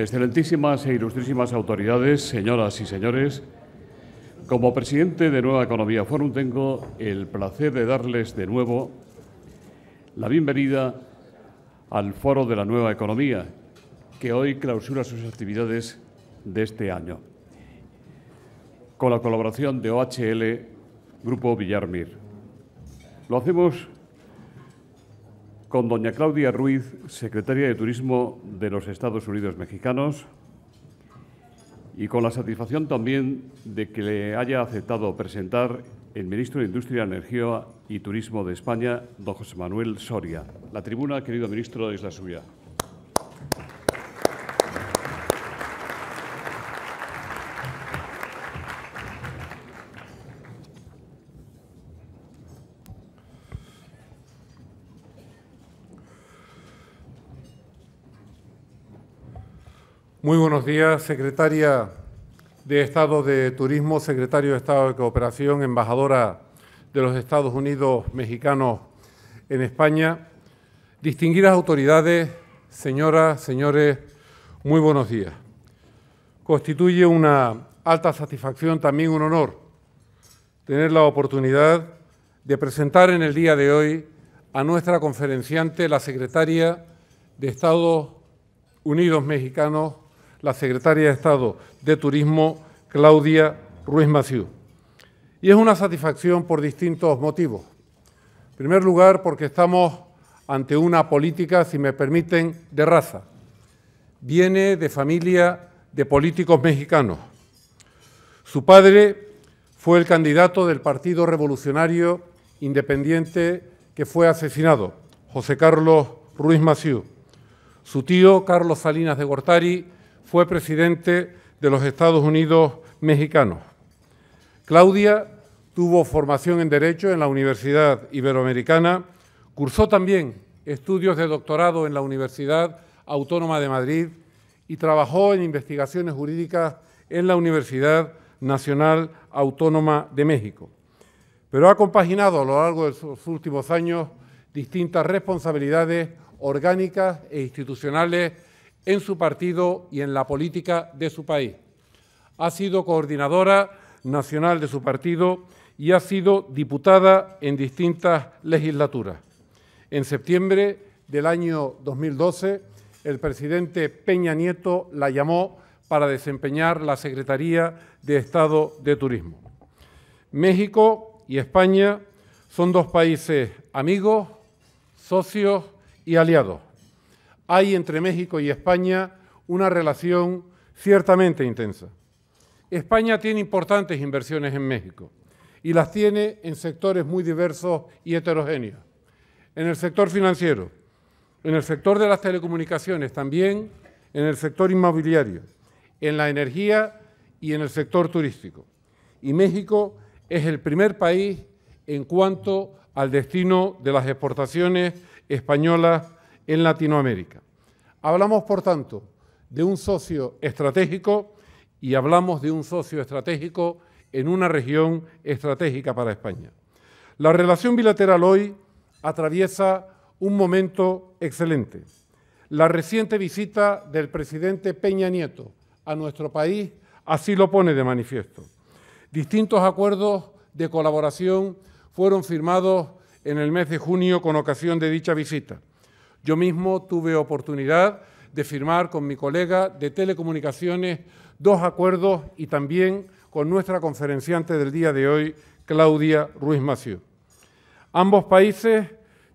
Excelentísimas e ilustrísimas autoridades, señoras y señores, como presidente de Nueva Economía Forum tengo el placer de darles de nuevo la bienvenida al Foro de la Nueva Economía, que hoy clausura sus actividades de este año, con la colaboración de OHL Grupo Villarmir. Lo hacemos con doña Claudia Ruiz, secretaria de Turismo de los Estados Unidos Mexicanos, y con la satisfacción también de que le haya aceptado presentar el ministro de Industria, Energía y Turismo de España, don José Manuel Soria. La tribuna, querido ministro, de la suya. Muy buenos días, secretaria de Estado de Turismo, secretario de Estado de Cooperación, embajadora de los Estados Unidos mexicanos en España. Distinguidas autoridades, señoras, señores, muy buenos días. Constituye una alta satisfacción, también un honor, tener la oportunidad de presentar en el día de hoy a nuestra conferenciante, la secretaria de Estados Unidos mexicanos, la secretaria de Estado de Turismo, Claudia Ruiz Maciú. Y es una satisfacción por distintos motivos. En primer lugar, porque estamos ante una política, si me permiten, de raza. Viene de familia de políticos mexicanos. Su padre fue el candidato del Partido Revolucionario Independiente que fue asesinado, José Carlos Ruiz Maciú. Su tío, Carlos Salinas de Gortari, fue presidente de los Estados Unidos mexicanos. Claudia tuvo formación en Derecho en la Universidad Iberoamericana, cursó también estudios de doctorado en la Universidad Autónoma de Madrid y trabajó en investigaciones jurídicas en la Universidad Nacional Autónoma de México. Pero ha compaginado a lo largo de sus últimos años distintas responsabilidades orgánicas e institucionales en su partido y en la política de su país. Ha sido coordinadora nacional de su partido y ha sido diputada en distintas legislaturas. En septiembre del año 2012, el presidente Peña Nieto la llamó para desempeñar la Secretaría de Estado de Turismo. México y España son dos países amigos, socios y aliados hay entre México y España una relación ciertamente intensa. España tiene importantes inversiones en México y las tiene en sectores muy diversos y heterogéneos. En el sector financiero, en el sector de las telecomunicaciones también, en el sector inmobiliario, en la energía y en el sector turístico. Y México es el primer país en cuanto al destino de las exportaciones españolas en Latinoamérica. Hablamos, por tanto, de un socio estratégico y hablamos de un socio estratégico en una región estratégica para España. La relación bilateral hoy atraviesa un momento excelente. La reciente visita del presidente Peña Nieto a nuestro país así lo pone de manifiesto. Distintos acuerdos de colaboración fueron firmados en el mes de junio con ocasión de dicha visita. Yo mismo tuve oportunidad de firmar con mi colega de Telecomunicaciones dos acuerdos y también con nuestra conferenciante del día de hoy, Claudia Ruiz Maciú. Ambos países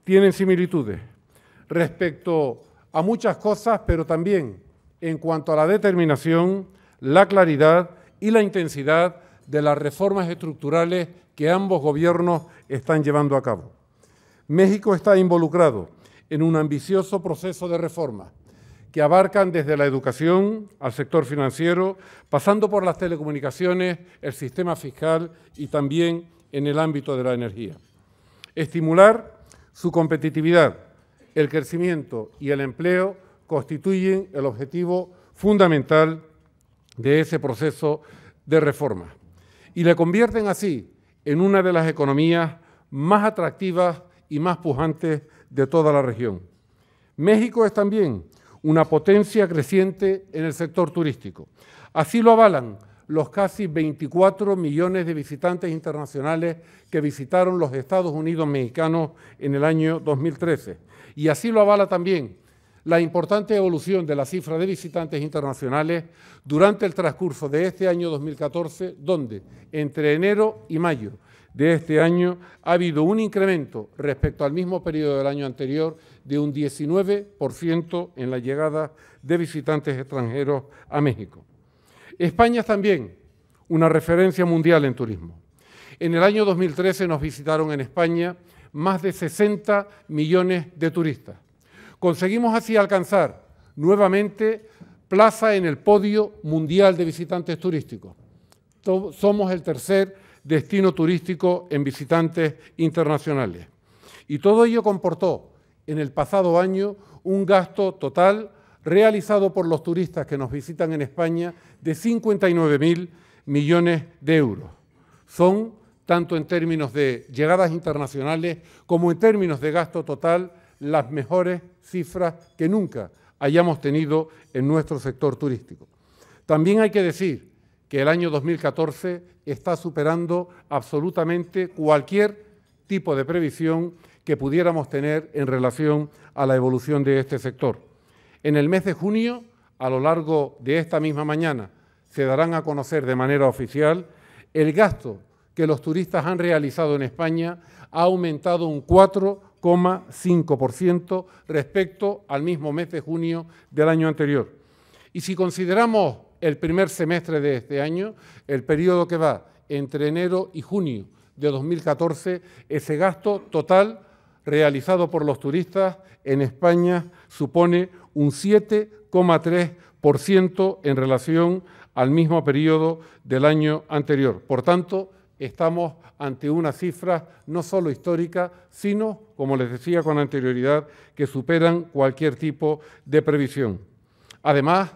tienen similitudes respecto a muchas cosas, pero también en cuanto a la determinación, la claridad y la intensidad de las reformas estructurales que ambos gobiernos están llevando a cabo. México está involucrado en un ambicioso proceso de reforma que abarcan desde la educación al sector financiero, pasando por las telecomunicaciones, el sistema fiscal y también en el ámbito de la energía. Estimular su competitividad, el crecimiento y el empleo constituyen el objetivo fundamental de ese proceso de reforma y le convierten así en una de las economías más atractivas y más pujantes de toda la región. México es también una potencia creciente en el sector turístico. Así lo avalan los casi 24 millones de visitantes internacionales que visitaron los Estados Unidos mexicanos en el año 2013. Y así lo avala también la importante evolución de la cifra de visitantes internacionales durante el transcurso de este año 2014, donde entre enero y mayo de este año ha habido un incremento respecto al mismo periodo del año anterior de un 19% en la llegada de visitantes extranjeros a México. España es también una referencia mundial en turismo. En el año 2013 nos visitaron en España más de 60 millones de turistas. Conseguimos así alcanzar nuevamente plaza en el podio mundial de visitantes turísticos. Somos el tercer destino turístico en visitantes internacionales. Y todo ello comportó en el pasado año un gasto total realizado por los turistas que nos visitan en España de 59.000 millones de euros. Son, tanto en términos de llegadas internacionales como en términos de gasto total, las mejores cifras que nunca hayamos tenido en nuestro sector turístico. También hay que decir el año 2014 está superando absolutamente cualquier tipo de previsión que pudiéramos tener en relación a la evolución de este sector. En el mes de junio, a lo largo de esta misma mañana, se darán a conocer de manera oficial el gasto que los turistas han realizado en España ha aumentado un 4,5% respecto al mismo mes de junio del año anterior. Y si consideramos el primer semestre de este año, el periodo que va entre enero y junio de 2014, ese gasto total realizado por los turistas en España supone un 7,3% en relación al mismo periodo del año anterior. Por tanto, estamos ante una cifra no solo histórica, sino, como les decía con anterioridad, que superan cualquier tipo de previsión. Además,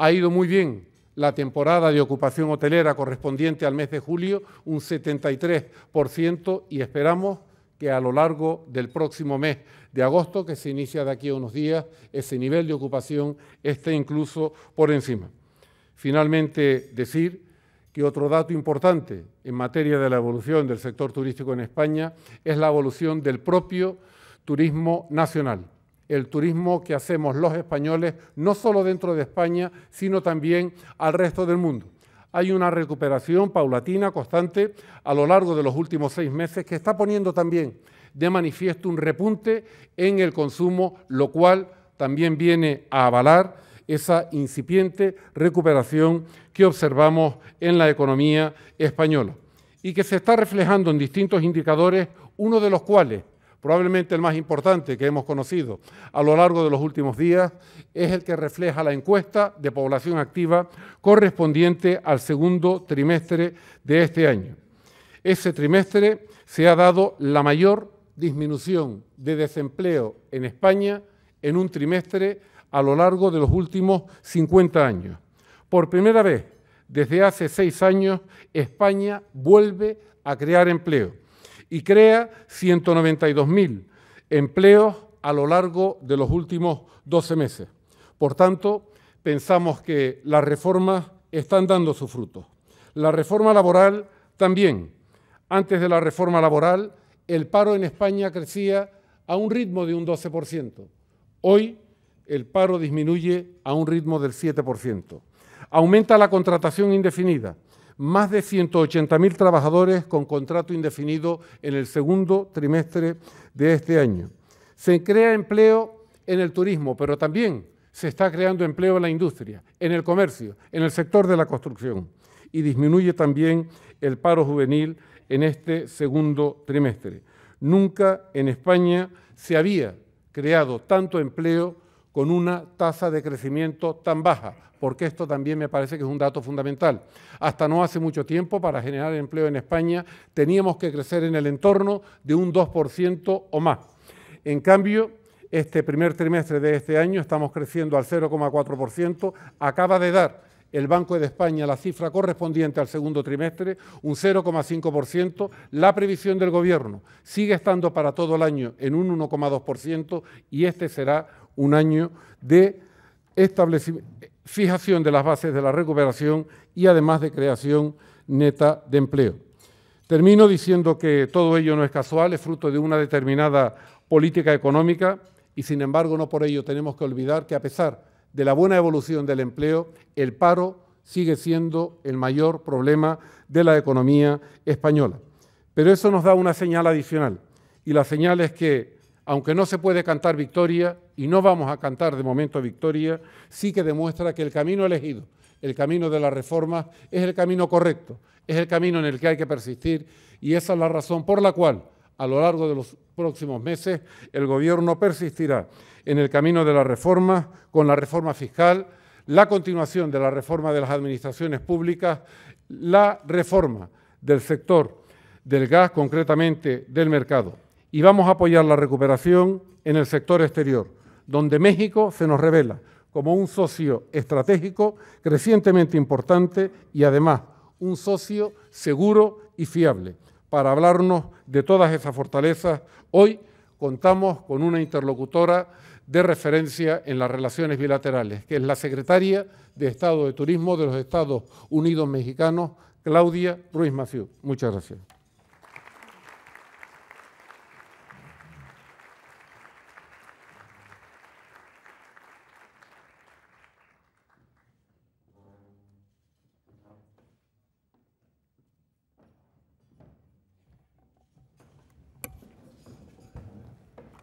ha ido muy bien la temporada de ocupación hotelera correspondiente al mes de julio, un 73%, y esperamos que a lo largo del próximo mes de agosto, que se inicia de aquí a unos días, ese nivel de ocupación esté incluso por encima. Finalmente, decir que otro dato importante en materia de la evolución del sector turístico en España es la evolución del propio turismo nacional el turismo que hacemos los españoles, no solo dentro de España, sino también al resto del mundo. Hay una recuperación paulatina, constante, a lo largo de los últimos seis meses, que está poniendo también de manifiesto un repunte en el consumo, lo cual también viene a avalar esa incipiente recuperación que observamos en la economía española y que se está reflejando en distintos indicadores, uno de los cuales probablemente el más importante que hemos conocido a lo largo de los últimos días, es el que refleja la encuesta de población activa correspondiente al segundo trimestre de este año. Ese trimestre se ha dado la mayor disminución de desempleo en España en un trimestre a lo largo de los últimos 50 años. Por primera vez desde hace seis años, España vuelve a crear empleo y crea 192.000 empleos a lo largo de los últimos 12 meses. Por tanto, pensamos que las reformas están dando sus frutos. La reforma laboral también. Antes de la reforma laboral, el paro en España crecía a un ritmo de un 12%. Hoy el paro disminuye a un ritmo del 7%. Aumenta la contratación indefinida más de 180.000 trabajadores con contrato indefinido en el segundo trimestre de este año. Se crea empleo en el turismo, pero también se está creando empleo en la industria, en el comercio, en el sector de la construcción y disminuye también el paro juvenil en este segundo trimestre. Nunca en España se había creado tanto empleo con una tasa de crecimiento tan baja, porque esto también me parece que es un dato fundamental. Hasta no hace mucho tiempo, para generar empleo en España, teníamos que crecer en el entorno de un 2% o más. En cambio, este primer trimestre de este año estamos creciendo al 0,4%, acaba de dar el Banco de España la cifra correspondiente al segundo trimestre, un 0,5%, la previsión del Gobierno sigue estando para todo el año en un 1,2% y este será un año de fijación de las bases de la recuperación y además de creación neta de empleo. Termino diciendo que todo ello no es casual, es fruto de una determinada política económica y sin embargo no por ello tenemos que olvidar que a pesar de la buena evolución del empleo, el paro sigue siendo el mayor problema de la economía española. Pero eso nos da una señal adicional y la señal es que, aunque no se puede cantar victoria, y no vamos a cantar de momento victoria, sí que demuestra que el camino elegido, el camino de las reforma, es el camino correcto, es el camino en el que hay que persistir y esa es la razón por la cual a lo largo de los próximos meses, el Gobierno persistirá en el camino de la reforma, con la reforma fiscal, la continuación de la reforma de las administraciones públicas, la reforma del sector del gas, concretamente del mercado. Y vamos a apoyar la recuperación en el sector exterior, donde México se nos revela como un socio estratégico crecientemente importante y además un socio seguro y fiable para hablarnos de todas esas fortalezas, hoy contamos con una interlocutora de referencia en las relaciones bilaterales, que es la secretaria de Estado de Turismo de los Estados Unidos Mexicanos, Claudia Ruiz Maciú. Muchas gracias.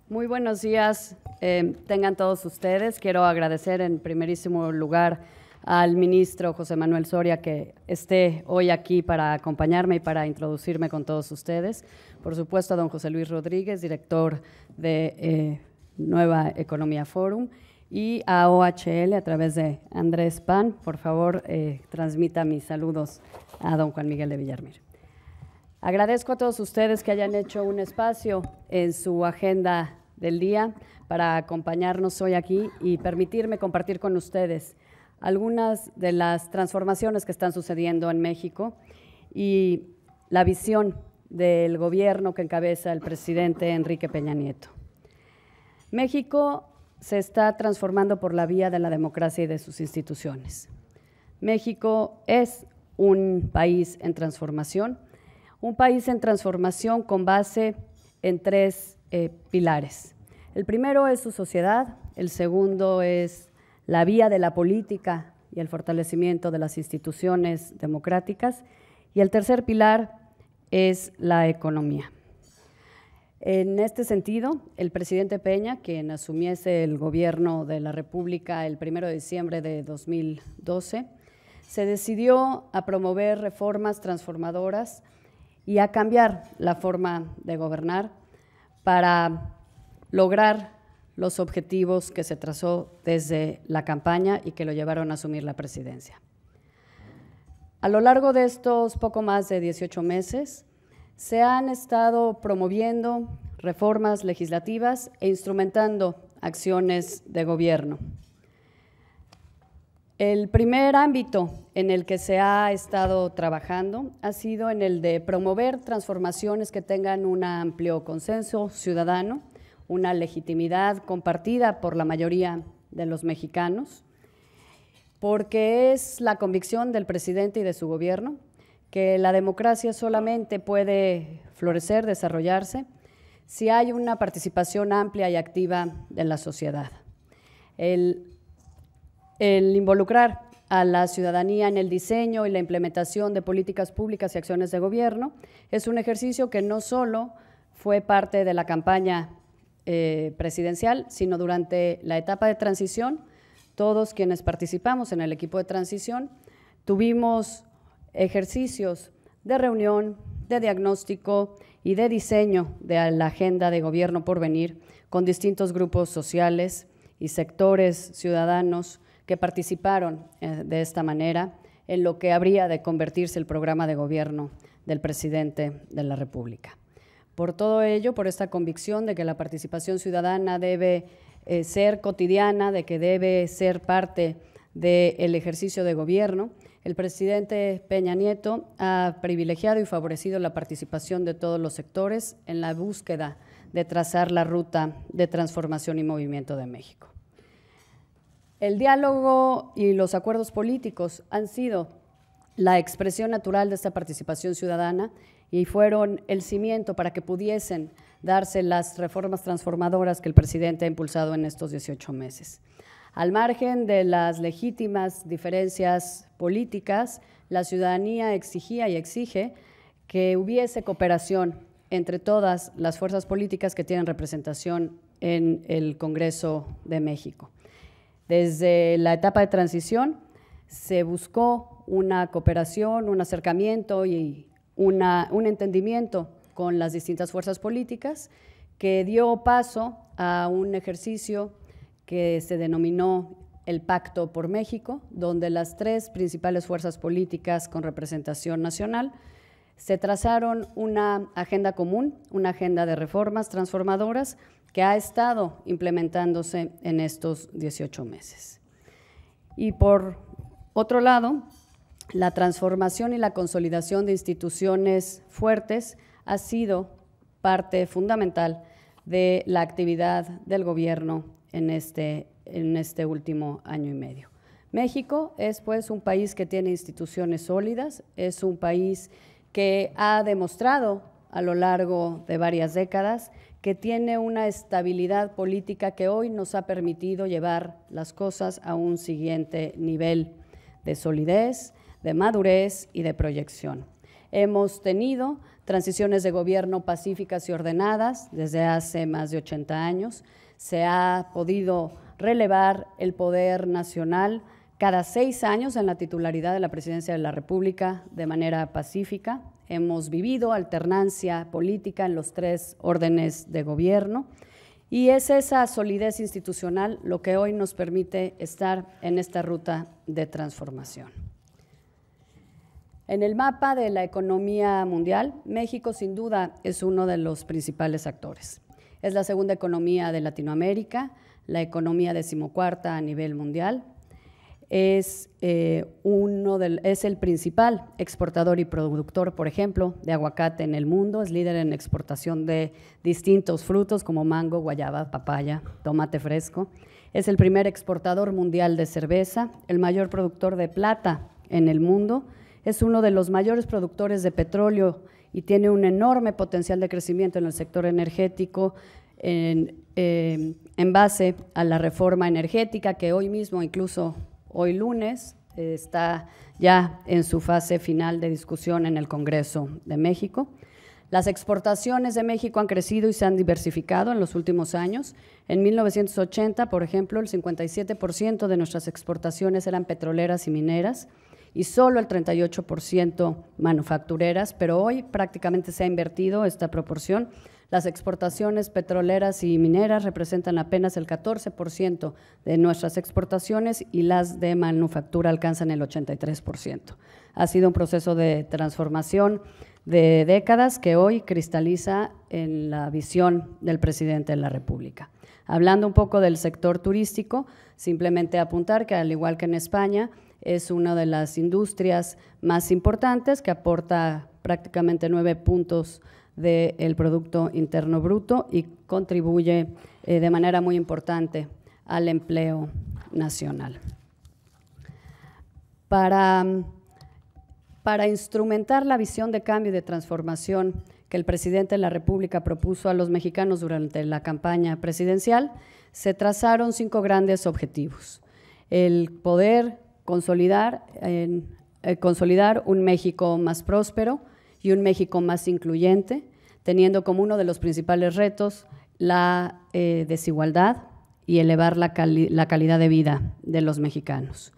Muy buenos días, eh, tengan todos ustedes. Quiero agradecer en primerísimo lugar al ministro José Manuel Soria que esté hoy aquí para acompañarme y para introducirme con todos ustedes. Por supuesto, a don José Luis Rodríguez, director de eh, Nueva Economía Forum, y a OHL a través de Andrés Pan. Por favor, eh, transmita mis saludos a don Juan Miguel de Villarmir. Agradezco a todos ustedes que hayan hecho un espacio en su agenda del día para acompañarnos hoy aquí y permitirme compartir con ustedes algunas de las transformaciones que están sucediendo en México y la visión del gobierno que encabeza el presidente Enrique Peña Nieto. México se está transformando por la vía de la democracia y de sus instituciones. México es un país en transformación un país en transformación con base en tres eh, pilares. El primero es su sociedad, el segundo es la vía de la política y el fortalecimiento de las instituciones democráticas, y el tercer pilar es la economía. En este sentido, el presidente Peña, quien asumiese el gobierno de la República el 1 de diciembre de 2012, se decidió a promover reformas transformadoras y a cambiar la forma de gobernar para lograr los objetivos que se trazó desde la campaña y que lo llevaron a asumir la presidencia. A lo largo de estos poco más de 18 meses, se han estado promoviendo reformas legislativas e instrumentando acciones de gobierno. El primer ámbito en el que se ha estado trabajando ha sido en el de promover transformaciones que tengan un amplio consenso ciudadano, una legitimidad compartida por la mayoría de los mexicanos, porque es la convicción del presidente y de su gobierno que la democracia solamente puede florecer, desarrollarse, si hay una participación amplia y activa de la sociedad. El el involucrar a la ciudadanía en el diseño y la implementación de políticas públicas y acciones de gobierno. Es un ejercicio que no solo fue parte de la campaña eh, presidencial, sino durante la etapa de transición, todos quienes participamos en el equipo de transición tuvimos ejercicios de reunión, de diagnóstico y de diseño de la agenda de gobierno por venir con distintos grupos sociales y sectores ciudadanos que participaron eh, de esta manera en lo que habría de convertirse el programa de gobierno del presidente de la República. Por todo ello, por esta convicción de que la participación ciudadana debe eh, ser cotidiana, de que debe ser parte del ejercicio de gobierno, el presidente Peña Nieto ha privilegiado y favorecido la participación de todos los sectores en la búsqueda de trazar la ruta de transformación y movimiento de México. El diálogo y los acuerdos políticos han sido la expresión natural de esta participación ciudadana y fueron el cimiento para que pudiesen darse las reformas transformadoras que el presidente ha impulsado en estos 18 meses. Al margen de las legítimas diferencias políticas, la ciudadanía exigía y exige que hubiese cooperación entre todas las fuerzas políticas que tienen representación en el Congreso de México. Desde la etapa de transición se buscó una cooperación, un acercamiento y un entendimiento con las distintas fuerzas políticas que dio paso a un ejercicio que se denominó el Pacto por México, donde las tres principales fuerzas políticas con representación nacional se trazaron una agenda común, una agenda de reformas transformadoras que ha estado implementándose en estos 18 meses. Y por otro lado, la transformación y la consolidación de instituciones fuertes ha sido parte fundamental de la actividad del gobierno en este, en este último año y medio. México es pues un país que tiene instituciones sólidas, es un país que ha demostrado a lo largo de varias décadas que tiene una estabilidad política que hoy nos ha permitido llevar las cosas a un siguiente nivel de solidez, de madurez y de proyección. Hemos tenido transiciones de gobierno pacíficas y ordenadas desde hace más de 80 años. Se ha podido relevar el poder nacional cada seis años en la titularidad de la Presidencia de la República de manera pacífica. Hemos vivido alternancia política en los tres órdenes de gobierno y es esa solidez institucional lo que hoy nos permite estar en esta ruta de transformación. En el mapa de la economía mundial, México sin duda es uno de los principales actores. Es la segunda economía de Latinoamérica, la economía decimocuarta a nivel mundial, es, eh, uno es el principal exportador y productor, por ejemplo, de aguacate en el mundo. Es líder en exportación de distintos frutos como mango, guayaba, papaya, tomate fresco. Es el primer exportador mundial de cerveza, el mayor productor de plata en el mundo. Es uno de los mayores productores de petróleo y tiene un enorme potencial de crecimiento en el sector energético, en, eh, en base a la reforma energética que hoy mismo incluso hoy lunes, está ya en su fase final de discusión en el Congreso de México. Las exportaciones de México han crecido y se han diversificado en los últimos años. En 1980, por ejemplo, el 57% de nuestras exportaciones eran petroleras y mineras y solo el 38% manufactureras, pero hoy prácticamente se ha invertido esta proporción las exportaciones petroleras y mineras representan apenas el 14% de nuestras exportaciones y las de manufactura alcanzan el 83%. Ha sido un proceso de transformación de décadas que hoy cristaliza en la visión del presidente de la República. Hablando un poco del sector turístico, simplemente apuntar que al igual que en España, es una de las industrias más importantes que aporta prácticamente nueve puntos del Producto Interno Bruto y contribuye eh, de manera muy importante al empleo nacional. Para, instrumentar la visión de cambio y de transformación que el presidente de la República propuso a los mexicanos durante la campaña presidencial, se trazaron cinco grandes objetivos. El poder consolidar eh, un México más próspero, y un México más incluyente, teniendo como uno de los principales retos la eh, desigualdad y elevar la, la calidad de vida de los mexicanos.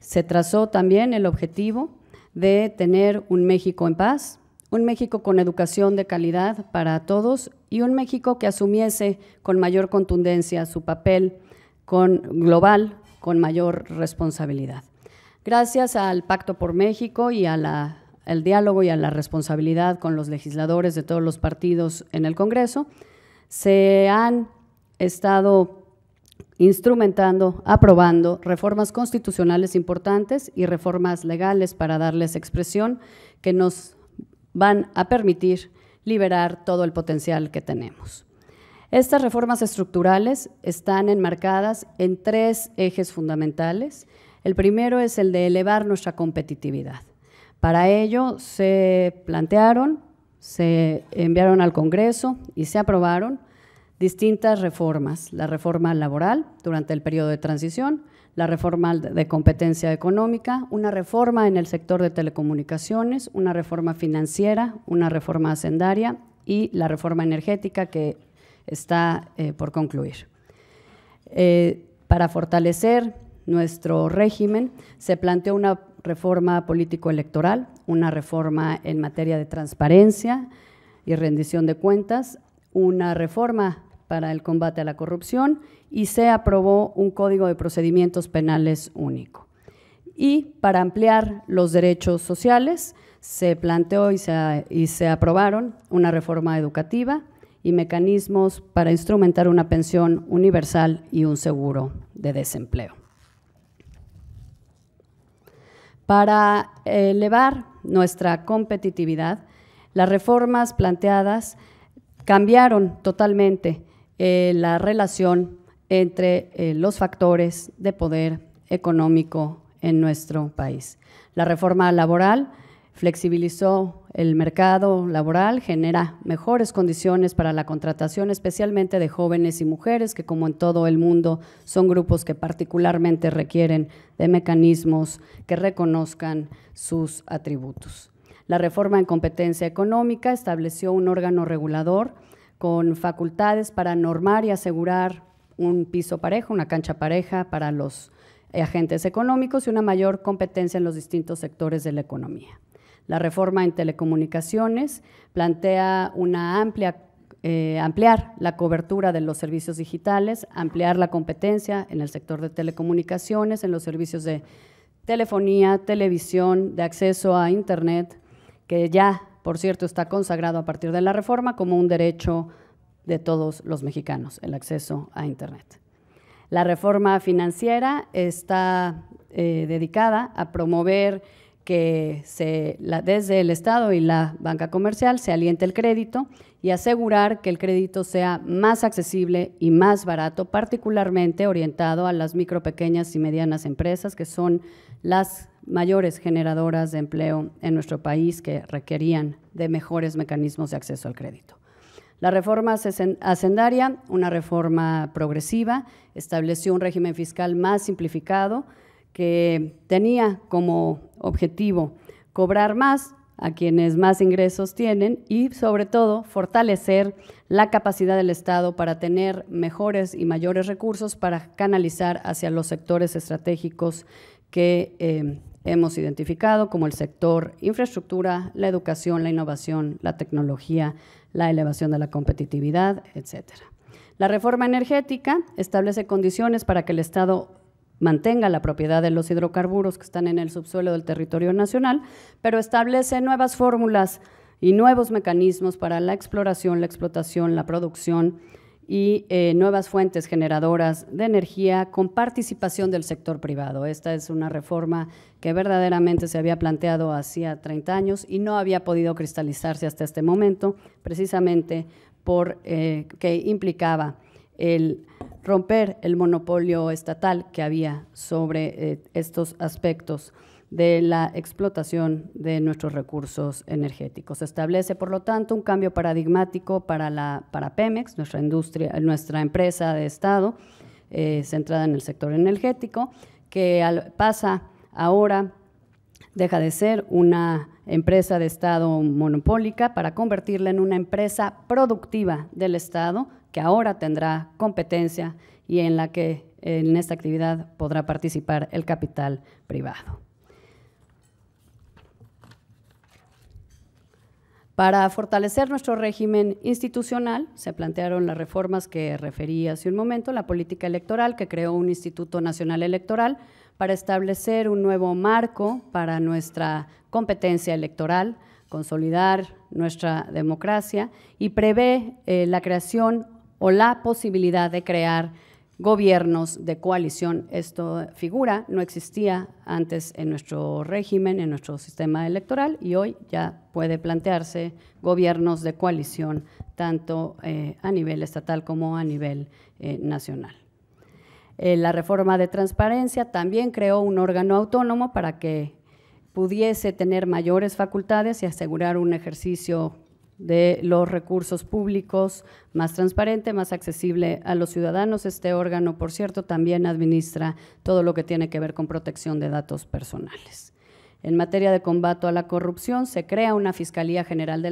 Se trazó también el objetivo de tener un México en paz, un México con educación de calidad para todos y un México que asumiese con mayor contundencia su papel global con mayor responsabilidad. Gracias al Pacto por México y a la el diálogo y a la responsabilidad con los legisladores de todos los partidos en el Congreso, se han estado instrumentando, aprobando reformas constitucionales importantes y reformas legales para darles expresión que nos van a permitir liberar todo el potencial que tenemos. Estas reformas estructurales están enmarcadas en tres ejes fundamentales. El primero es el de elevar nuestra competitividad. Para ello se plantearon, se enviaron al Congreso y se aprobaron distintas reformas, la reforma laboral durante el periodo de transición, la reforma de competencia económica, una reforma en el sector de telecomunicaciones, una reforma financiera, una reforma hacendaria y la reforma energética que está eh, por concluir. Eh, para fortalecer nuestro régimen, se planteó una reforma político-electoral, una reforma en materia de transparencia y rendición de cuentas, una reforma para el combate a la corrupción y se aprobó un código de procedimientos penales único. Y para ampliar los derechos sociales, se planteó y se, aprobaron una reforma educativa y mecanismos para instrumentar una pensión universal y un seguro de desempleo. Para elevar nuestra competitividad, las reformas planteadas cambiaron totalmente eh, la relación entre eh, los factores de poder económico en nuestro país. La reforma laboral flexibilizó el mercado laboral genera mejores condiciones para la contratación, especialmente de jóvenes y mujeres, que como en todo el mundo son grupos que particularmente requieren de mecanismos que reconozcan sus atributos. La reforma en competencia económica estableció un órgano regulador con facultades para normar y asegurar un piso parejo, una cancha pareja para los agentes económicos y una mayor competencia en los distintos sectores de la economía. La reforma en telecomunicaciones plantea una amplia eh, ampliar la cobertura de los servicios digitales, ampliar la competencia en el sector de telecomunicaciones, en los servicios de telefonía, televisión, de acceso a Internet, que ya, por cierto, está consagrado a partir de la reforma como un derecho de todos los mexicanos, el acceso a Internet. La reforma financiera está eh, dedicada a promover que se, desde el Estado y la banca comercial se aliente el crédito y asegurar que el crédito sea más accesible y más barato, particularmente orientado a las micro, pequeñas y medianas empresas, que son las mayores generadoras de empleo en nuestro país que requerían de mejores mecanismos de acceso al crédito. La reforma hacendaria, una reforma progresiva, estableció un régimen fiscal más simplificado, que tenía como objetivo cobrar más a quienes más ingresos tienen y sobre todo fortalecer la capacidad del Estado para tener mejores y mayores recursos para canalizar hacia los sectores estratégicos que eh, hemos identificado como el sector infraestructura, la educación, la innovación, la tecnología, la elevación de la competitividad, etcétera. La reforma energética establece condiciones para que el Estado mantenga la propiedad de los hidrocarburos que están en el subsuelo del territorio nacional, pero establece nuevas fórmulas y nuevos mecanismos para la exploración, la explotación, la producción y eh, nuevas fuentes generadoras de energía con participación del sector privado. Esta es una reforma que verdaderamente se había planteado hacía 30 años y no había podido cristalizarse hasta este momento, precisamente por eh, implicaba el romper el monopolio estatal que había sobre eh, estos aspectos de la explotación de nuestros recursos energéticos. Se establece, por lo tanto, un cambio paradigmático para, la, para Pemex, nuestra, industria, nuestra empresa de Estado eh, centrada en el sector energético, que pasa ahora, deja de ser una empresa de Estado monopólica para convertirla en una empresa productiva del Estado, que ahora tendrá competencia y en la que en esta actividad podrá participar el capital privado. Para fortalecer nuestro régimen institucional, se plantearon las reformas que referí hace un momento, la política electoral, que creó un Instituto Nacional Electoral para establecer un nuevo marco para nuestra competencia electoral, consolidar nuestra democracia y prevé eh, la creación o la posibilidad de crear gobiernos de coalición. Esto figura no existía antes en nuestro régimen, en nuestro sistema electoral, y hoy ya puede plantearse gobiernos de coalición tanto eh, a nivel estatal como a nivel eh, nacional. Eh, la reforma de transparencia también creó un órgano autónomo para que pudiese tener mayores facultades y asegurar un ejercicio de los recursos públicos, más transparente, más accesible a los ciudadanos. Este órgano, por cierto, también administra todo lo que tiene que ver con protección de datos personales. En materia de combate a la corrupción, se crea una Fiscalía General de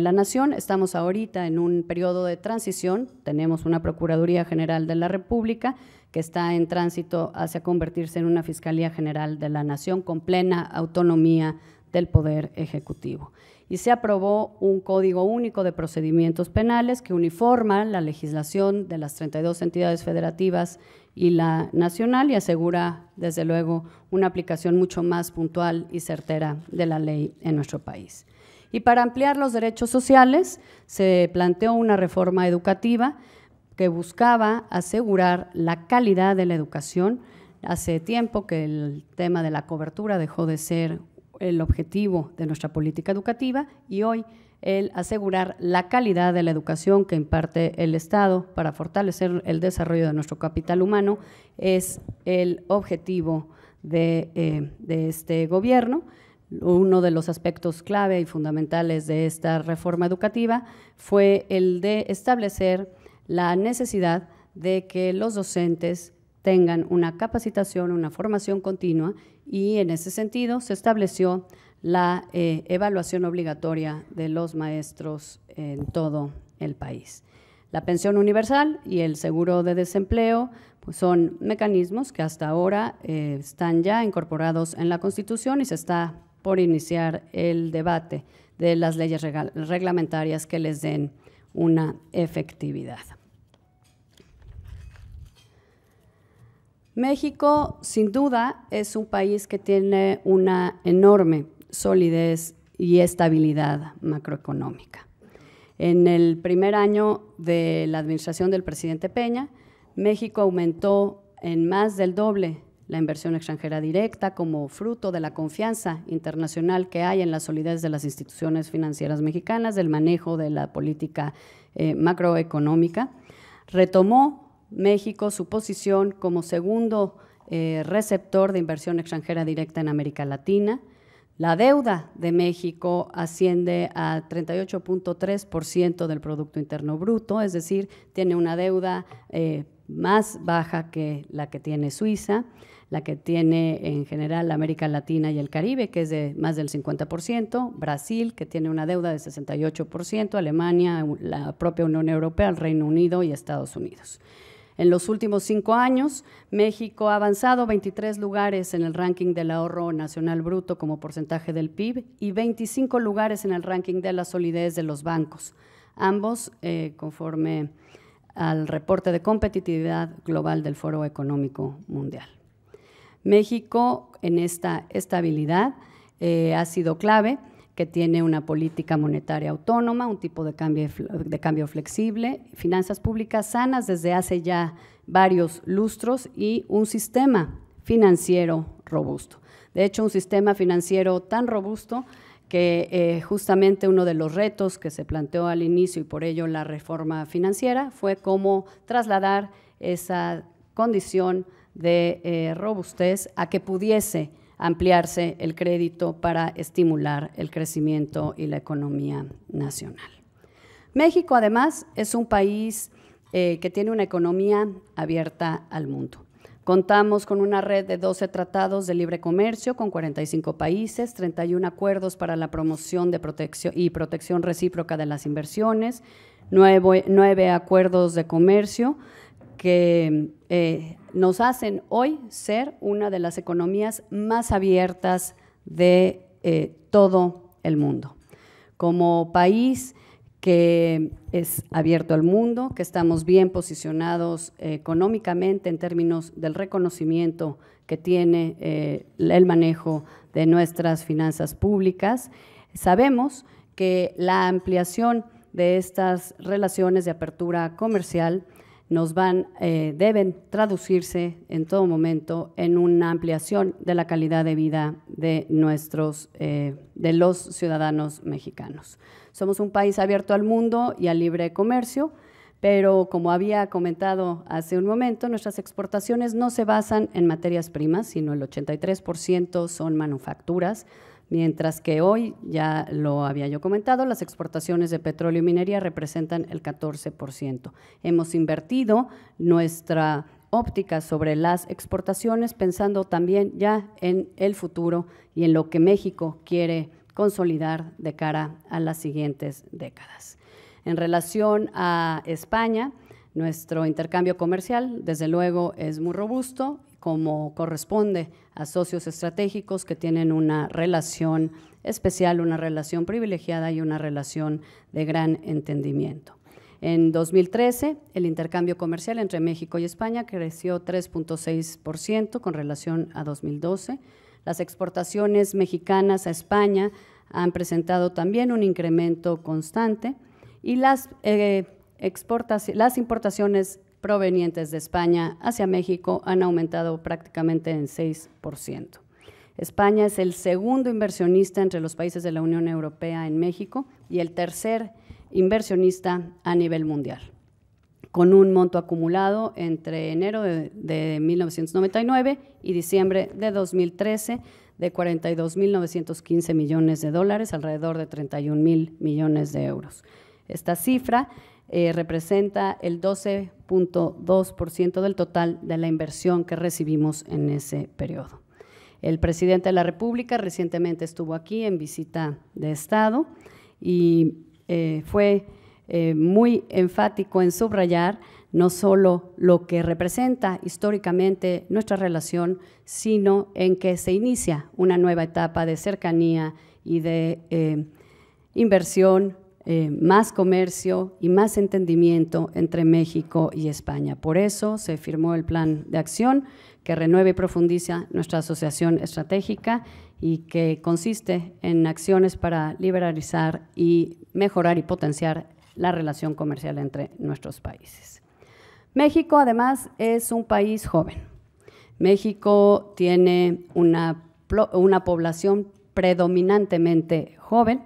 la, Nación. Estamos ahorita en un periodo de transición. Tenemos una Procuraduría General de la República que está en tránsito hacia convertirse en una Fiscalía General de la Nación con plena autonomía del Poder Ejecutivo y se aprobó un Código Único de Procedimientos Penales que uniforma la legislación de las 32 entidades federativas y la nacional y asegura, desde luego, una aplicación mucho más puntual y certera de la ley en nuestro país. Y para ampliar los derechos sociales, se planteó una reforma educativa que buscaba asegurar la calidad de la educación. Hace tiempo que el tema de la cobertura dejó de ser el objetivo de nuestra política educativa y hoy el asegurar la calidad de la educación que imparte el Estado para fortalecer el desarrollo de nuestro capital humano es el objetivo de, eh, este gobierno. Uno de los aspectos clave y fundamentales de esta reforma educativa fue el de establecer la necesidad de que los docentes tengan una capacitación, una formación continua y en ese sentido se estableció la eh, evaluación obligatoria de los maestros en todo el país. La pensión universal y el seguro de desempleo pues, son mecanismos que hasta ahora eh, están ya incorporados en la Constitución y se está por iniciar el debate de las leyes reglamentarias que les den una efectividad. México, sin duda, es un país que tiene una enorme solidez y estabilidad macroeconómica. En el primer año de la administración del presidente Peña, México aumentó en más del doble la inversión extranjera directa como fruto de la confianza internacional que hay en la solidez de las instituciones financieras mexicanas, del manejo de la política eh, macroeconómica. Retomó México su posición como segundo eh, receptor de inversión extranjera directa en América Latina. La deuda de México asciende a 38.3% del Producto Interno Bruto, es decir, tiene una deuda eh, más baja que la que tiene Suiza, la que tiene en general América Latina y el Caribe, que es de más del 50%, Brasil, que tiene una deuda de 68%, Alemania, la propia Unión Europea, el Reino Unido y Estados Unidos. En los últimos cinco años, México ha avanzado 23 lugares en el ranking del ahorro nacional bruto como porcentaje del PIB y 25 lugares en el ranking de la solidez de los bancos, ambos eh, conforme al reporte de competitividad global del Foro Económico Mundial. México en esta estabilidad eh, ha sido clave que tiene una política monetaria autónoma, un tipo de cambio, de cambio flexible, finanzas públicas sanas desde hace ya varios lustros y un sistema financiero robusto. De hecho, un sistema financiero tan robusto que eh, justamente uno de los retos que se planteó al inicio y por ello la reforma financiera fue cómo trasladar esa condición de eh, robustez a que pudiese ampliarse el crédito para estimular el crecimiento y la economía nacional. México, además, es un país eh, que tiene una economía abierta al mundo. Contamos con una red de 12 tratados de libre comercio con 45 países, 31 acuerdos para la promoción de protección y protección recíproca de las inversiones, nueve acuerdos de comercio que eh, nos hacen hoy ser una de las economías más abiertas de eh, todo el mundo. Como país que es abierto al mundo, que estamos bien posicionados eh, económicamente en términos del reconocimiento que tiene el manejo de nuestras finanzas públicas, sabemos que la ampliación de estas relaciones de apertura comercial nos van, eh, deben traducirse en todo momento en una ampliación de la calidad de vida de nuestros, eh, de los ciudadanos mexicanos. Somos un país abierto al mundo y al libre comercio, pero como había comentado hace un momento, nuestras exportaciones no se basan en materias primas, sino el 83% son manufacturas, mientras que hoy, ya lo había yo comentado, las exportaciones de petróleo y minería representan el 14%. Hemos invertido nuestra óptica sobre las exportaciones pensando también ya en el futuro y en lo que México quiere consolidar de cara a las siguientes décadas. En relación a España, nuestro intercambio comercial, desde luego, es muy robusto como corresponde a socios estratégicos que tienen una relación especial, una relación privilegiada y una relación de gran entendimiento. En 2013, el intercambio comercial entre México y España creció 3.6% con relación a 2012. Las exportaciones mexicanas a España han presentado también un incremento constante y las, eh, las importaciones provenientes de España hacia México han aumentado prácticamente en 6%. España es el segundo inversionista entre los países de la Unión Europea en México y el tercer inversionista a nivel mundial, con un monto acumulado entre enero de, 1999 y diciembre de 2013 de 42.915 millones de dólares, alrededor de mil millones de euros. Esta cifra eh, representa el 12.2% del total de la inversión que recibimos en ese periodo. El presidente de la República recientemente estuvo aquí en visita de Estado y eh, fue eh, muy enfático en subrayar no solo lo que representa históricamente nuestra relación, sino en que se inicia una nueva etapa de cercanía y de inversión eh, más comercio y más entendimiento entre México y España. Por eso se firmó el plan de acción que renueve y profundiza nuestra asociación estratégica y que consiste en acciones para liberalizar y mejorar y potenciar la relación comercial entre nuestros países. México además es un país joven. México tiene una población predominantemente joven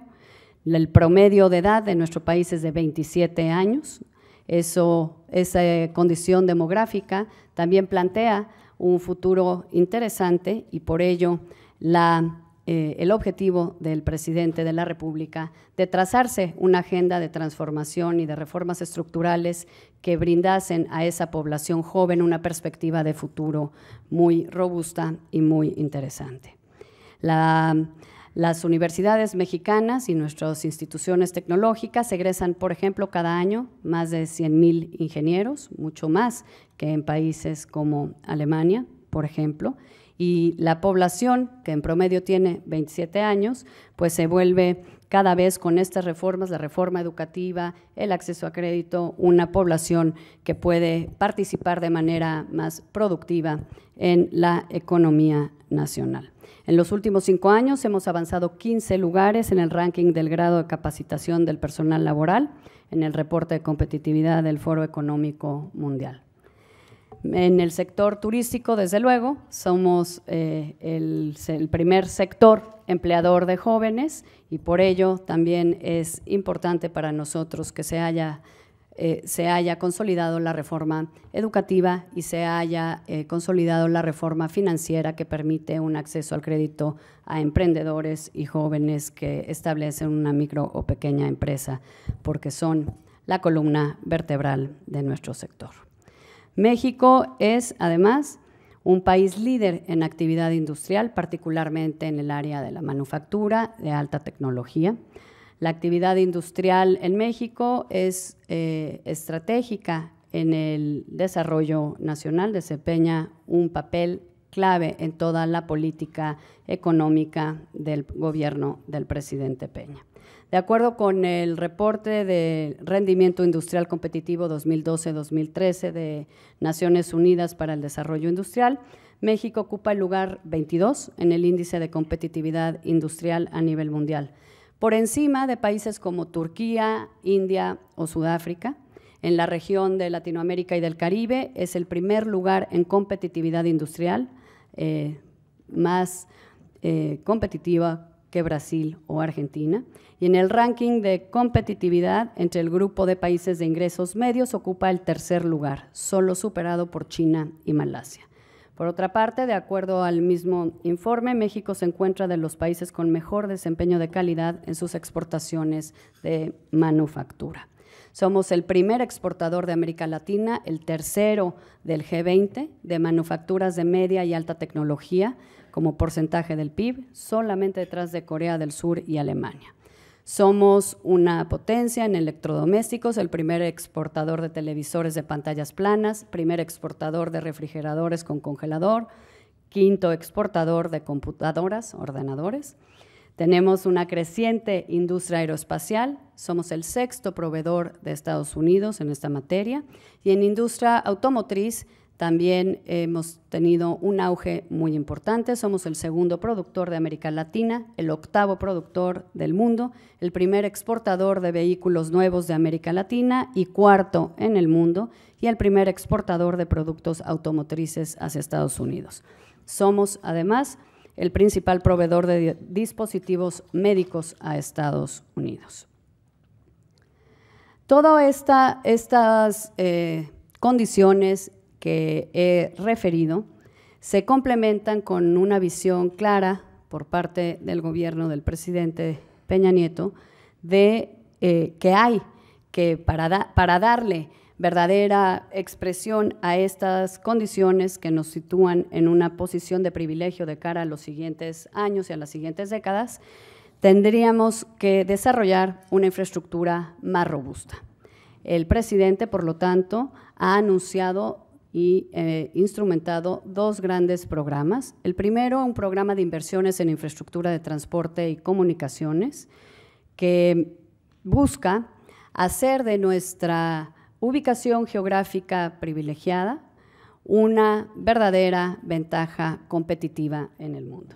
el promedio de edad de nuestro país es de 27 años. Eso, esa eh, condición demográfica también plantea un futuro interesante y por ello la, eh, el objetivo del presidente de la República de trazarse una agenda de transformación y de reformas estructurales que brindasen a esa población joven una perspectiva de futuro muy robusta y muy interesante. La las universidades mexicanas y nuestras instituciones tecnológicas egresan, por ejemplo, cada año más de 100.000 ingenieros, mucho más que en países como Alemania, por ejemplo. Y la población, que en promedio tiene 27 años, pues se vuelve cada vez con estas reformas, la reforma educativa, el acceso a crédito, una población que puede participar de manera más productiva en la economía nacional. En los últimos cinco años hemos avanzado 15 lugares en el ranking del grado de capacitación del personal laboral en el reporte de competitividad del Foro Económico Mundial. En el sector turístico, desde luego, somos eh, el, el, primer sector empleador de jóvenes y por ello también es importante para nosotros que se haya eh, se haya consolidado la reforma educativa y se haya eh, consolidado la reforma financiera que permite un acceso al crédito a emprendedores y jóvenes que establecen una micro o pequeña empresa, porque son la columna vertebral de nuestro sector. México es, además, un país líder en actividad industrial, particularmente en el área de la manufactura, de alta tecnología. La actividad industrial en México es eh, estratégica en el desarrollo nacional, desempeña un papel clave en toda la política económica del gobierno del presidente Peña. De acuerdo con el reporte de Rendimiento Industrial Competitivo 2012-2013 de Naciones Unidas para el Desarrollo Industrial, México ocupa el lugar 22 en el índice de competitividad industrial a nivel mundial por encima de países como Turquía, India o Sudáfrica. En la región de Latinoamérica y del Caribe es el primer lugar en competitividad industrial, eh, más eh, competitiva que Brasil o Argentina. Y en el ranking de competitividad entre el grupo de países de ingresos medios ocupa el tercer lugar, solo superado por China y Malasia. Por otra parte, de acuerdo al mismo informe, México se encuentra de los países con mejor desempeño de calidad en sus exportaciones de manufactura. Somos el primer exportador de América Latina, el tercero del G20 de manufacturas de media y alta tecnología como porcentaje del PIB, solamente detrás de Corea del Sur y Alemania. Somos una potencia en electrodomésticos, el primer exportador de televisores de pantallas planas, primer exportador de refrigeradores con congelador, quinto exportador de computadoras, ordenadores. Tenemos una creciente industria aeroespacial, somos el sexto proveedor de Estados Unidos en esta materia y en industria automotriz también hemos tenido un auge muy importante. Somos el segundo productor de América Latina, el octavo productor del mundo, el primer exportador de vehículos nuevos de América Latina y cuarto en el mundo y el primer exportador de productos automotrices hacia Estados Unidos. Somos además el principal proveedor de dispositivos médicos a Estados Unidos. Todas esta, estas eh, condiciones que he referido se complementan con una visión clara por parte del gobierno del presidente Peña Nieto de eh, que hay que para, para darle verdadera expresión a estas condiciones que nos sitúan en una posición de privilegio de cara a los siguientes años y a las siguientes décadas, tendríamos que desarrollar una infraestructura más robusta. El presidente, por lo tanto, ha anunciado y eh, instrumentado dos grandes programas. El primero, un programa de inversiones en infraestructura de transporte y comunicaciones, que busca hacer de nuestra ubicación geográfica privilegiada una verdadera ventaja competitiva en el mundo.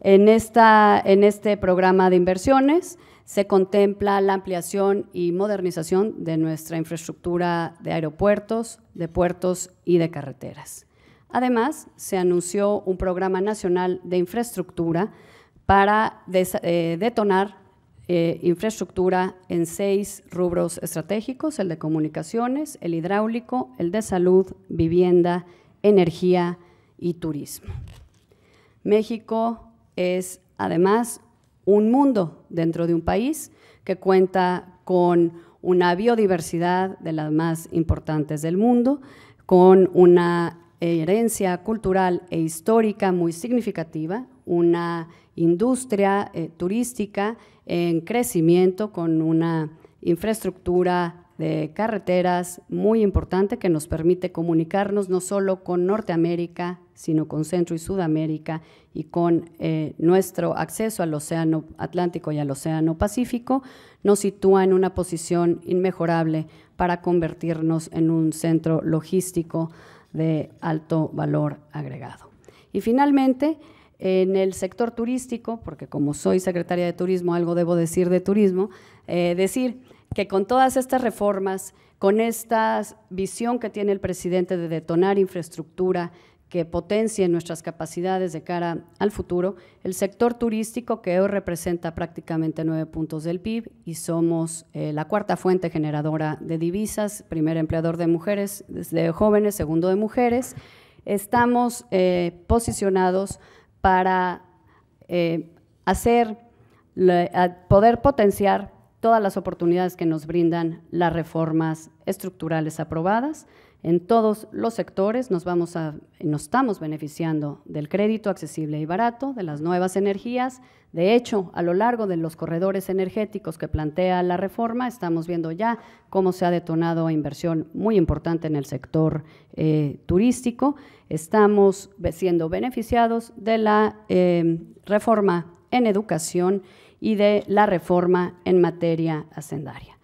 En, esta, en este programa de inversiones, se contempla la ampliación y modernización de nuestra infraestructura de aeropuertos, de puertos y de carreteras. Además, se anunció un programa nacional de infraestructura para eh, detonar eh, infraestructura en seis rubros estratégicos, el de comunicaciones, el hidráulico, el de salud, vivienda, energía y turismo. México es además un mundo dentro de un país que cuenta con una biodiversidad de las más importantes del mundo, con una herencia cultural e histórica muy significativa, una industria eh, turística en crecimiento con una infraestructura de carreteras muy importante que nos permite comunicarnos no solo con Norteamérica, sino con Centro y Sudamérica y con eh, nuestro acceso al Océano Atlántico y al Océano Pacífico, nos sitúa en una posición inmejorable para convertirnos en un centro logístico de alto valor agregado. Y finalmente, en el sector turístico, porque como soy secretaria de Turismo, algo debo decir de turismo, eh, decir que con todas estas reformas, con esta visión que tiene el presidente de detonar infraestructura, que potencien nuestras capacidades de cara al futuro, el sector turístico que hoy representa prácticamente nueve puntos del PIB y somos eh, la cuarta fuente generadora de divisas, primer empleador de mujeres, de jóvenes, segundo de mujeres, estamos eh, posicionados para eh, hacer, poder potenciar todas las oportunidades que nos brindan las reformas estructurales aprobadas en todos los sectores nos, vamos a, nos estamos beneficiando del crédito accesible y barato, de las nuevas energías. De hecho, a lo largo de los corredores energéticos que plantea la reforma, estamos viendo ya cómo se ha detonado inversión muy importante en el sector eh, turístico. Estamos siendo beneficiados de la em, reforma en educación y de la reforma en materia hacendaria.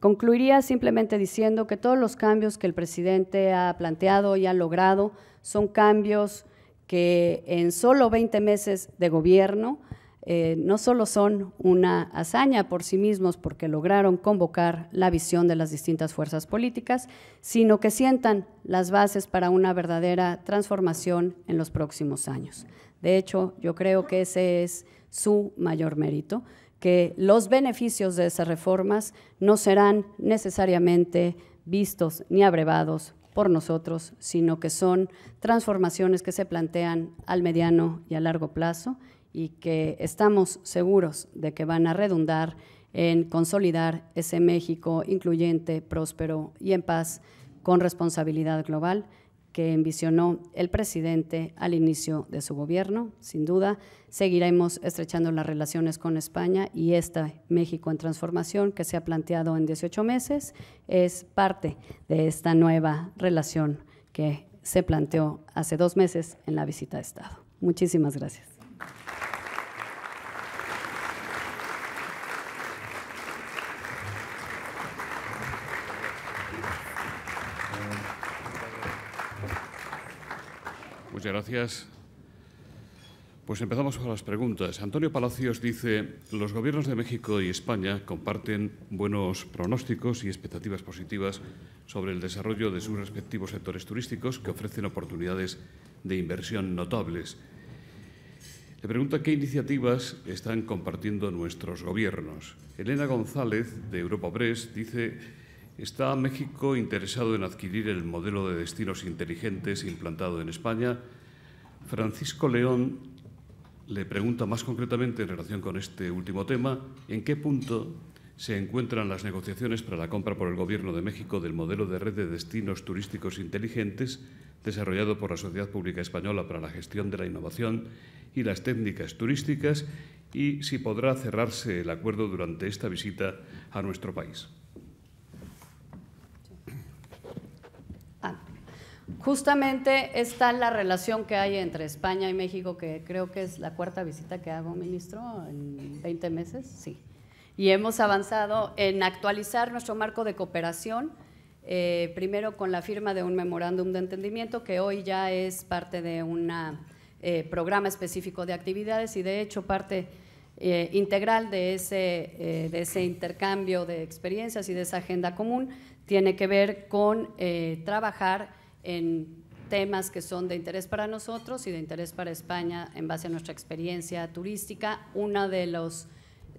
Concluiría simplemente diciendo que todos los cambios que el presidente ha planteado y ha logrado son cambios que en solo 20 meses de gobierno eh, no solo son una hazaña por sí mismos porque lograron convocar la visión de las distintas fuerzas políticas, sino que sientan las bases para una verdadera transformación en los próximos años. De hecho, yo creo que ese es su mayor mérito que los beneficios de esas reformas no serán necesariamente vistos ni abrevados por nosotros, sino que son transformaciones que se plantean al mediano y a largo plazo y que estamos seguros de que van a redundar en consolidar ese México incluyente, próspero y en paz con responsabilidad global que envisionó el presidente al inicio de su gobierno. Sin duda, seguiremos estrechando las relaciones con España y esta México en transformación que se ha planteado en 18 meses es parte de esta nueva relación que se planteó hace dos meses en la visita de Estado. Muchísimas gracias. Muchas pues gracias. Pues empezamos con las preguntas. Antonio Palacios dice, los gobiernos de México y España comparten buenos pronósticos y expectativas positivas sobre el desarrollo de sus respectivos sectores turísticos que ofrecen oportunidades de inversión notables. Le pregunta qué iniciativas están compartiendo nuestros gobiernos. Elena González, de Europa Press, dice ¿Está México interesado en adquirir el modelo de destinos inteligentes implantado en España? Francisco León le pregunta más concretamente en relación con este último tema, ¿en qué punto se encuentran las negociaciones para la compra por el Gobierno de México del modelo de red de destinos turísticos inteligentes desarrollado por la Sociedad Pública Española para la Gestión de la Innovación y las Técnicas Turísticas y si podrá cerrarse el acuerdo durante esta visita a nuestro país? Justamente está la relación que hay entre España y México, que creo que es la cuarta visita que hago, ministro, en 20 meses, sí. Y hemos avanzado en actualizar nuestro marco de cooperación, eh, primero con la firma de un memorándum de entendimiento que hoy ya es parte de un eh, programa específico de actividades y de hecho parte eh, integral de ese, de ese intercambio de experiencias y de esa agenda común tiene que ver con trabajar en temas que son de interés para nosotros y de interés para España en base a nuestra experiencia turística. Uno de los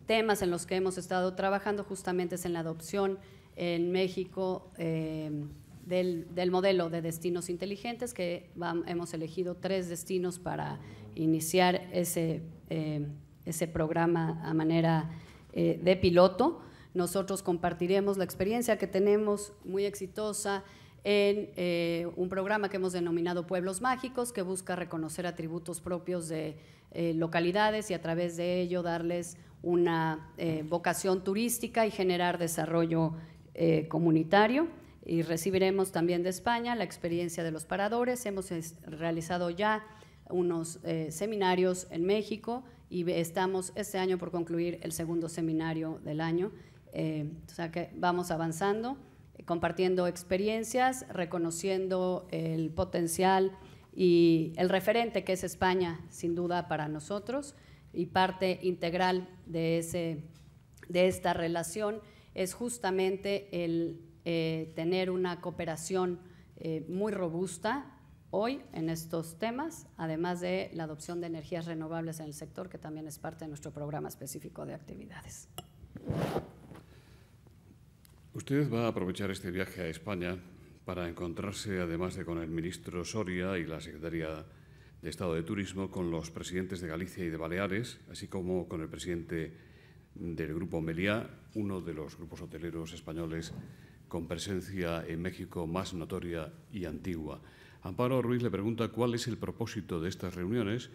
temas en los que hemos estado trabajando justamente es en la adopción en México eh, del, modelo de destinos inteligentes, que hemos elegido tres destinos para iniciar ese, eh, ese programa a manera eh, de piloto. Nosotros compartiremos la experiencia que tenemos muy exitosa en eh, un programa que hemos denominado Pueblos Mágicos, que busca reconocer atributos propios de eh, localidades y a través de ello darles una eh, vocación turística y generar desarrollo comunitario. Y recibiremos también de España la experiencia de los paradores. Hemos realizado ya unos seminarios en México y estamos este año por concluir el segundo seminario del año. o sea que vamos avanzando compartiendo experiencias, reconociendo el potencial y el referente que es España, sin duda, para nosotros y parte integral de, ese, de esta relación es justamente el eh, tener una cooperación eh, muy robusta hoy en estos temas, además de la adopción de energías renovables en el sector, que también es parte de nuestro programa específico de actividades. Usted va a aprovechar este viaje a España para encontrarse, además de con el ministro Soria y la secretaria de Estado de Turismo, con los presidentes de Galicia y de Baleares, así como con el presidente del Grupo Meliá, uno de los grupos hoteleros españoles con presencia en México más notoria y antigua. Amparo Ruiz le pregunta cuál es el propósito de estas reuniones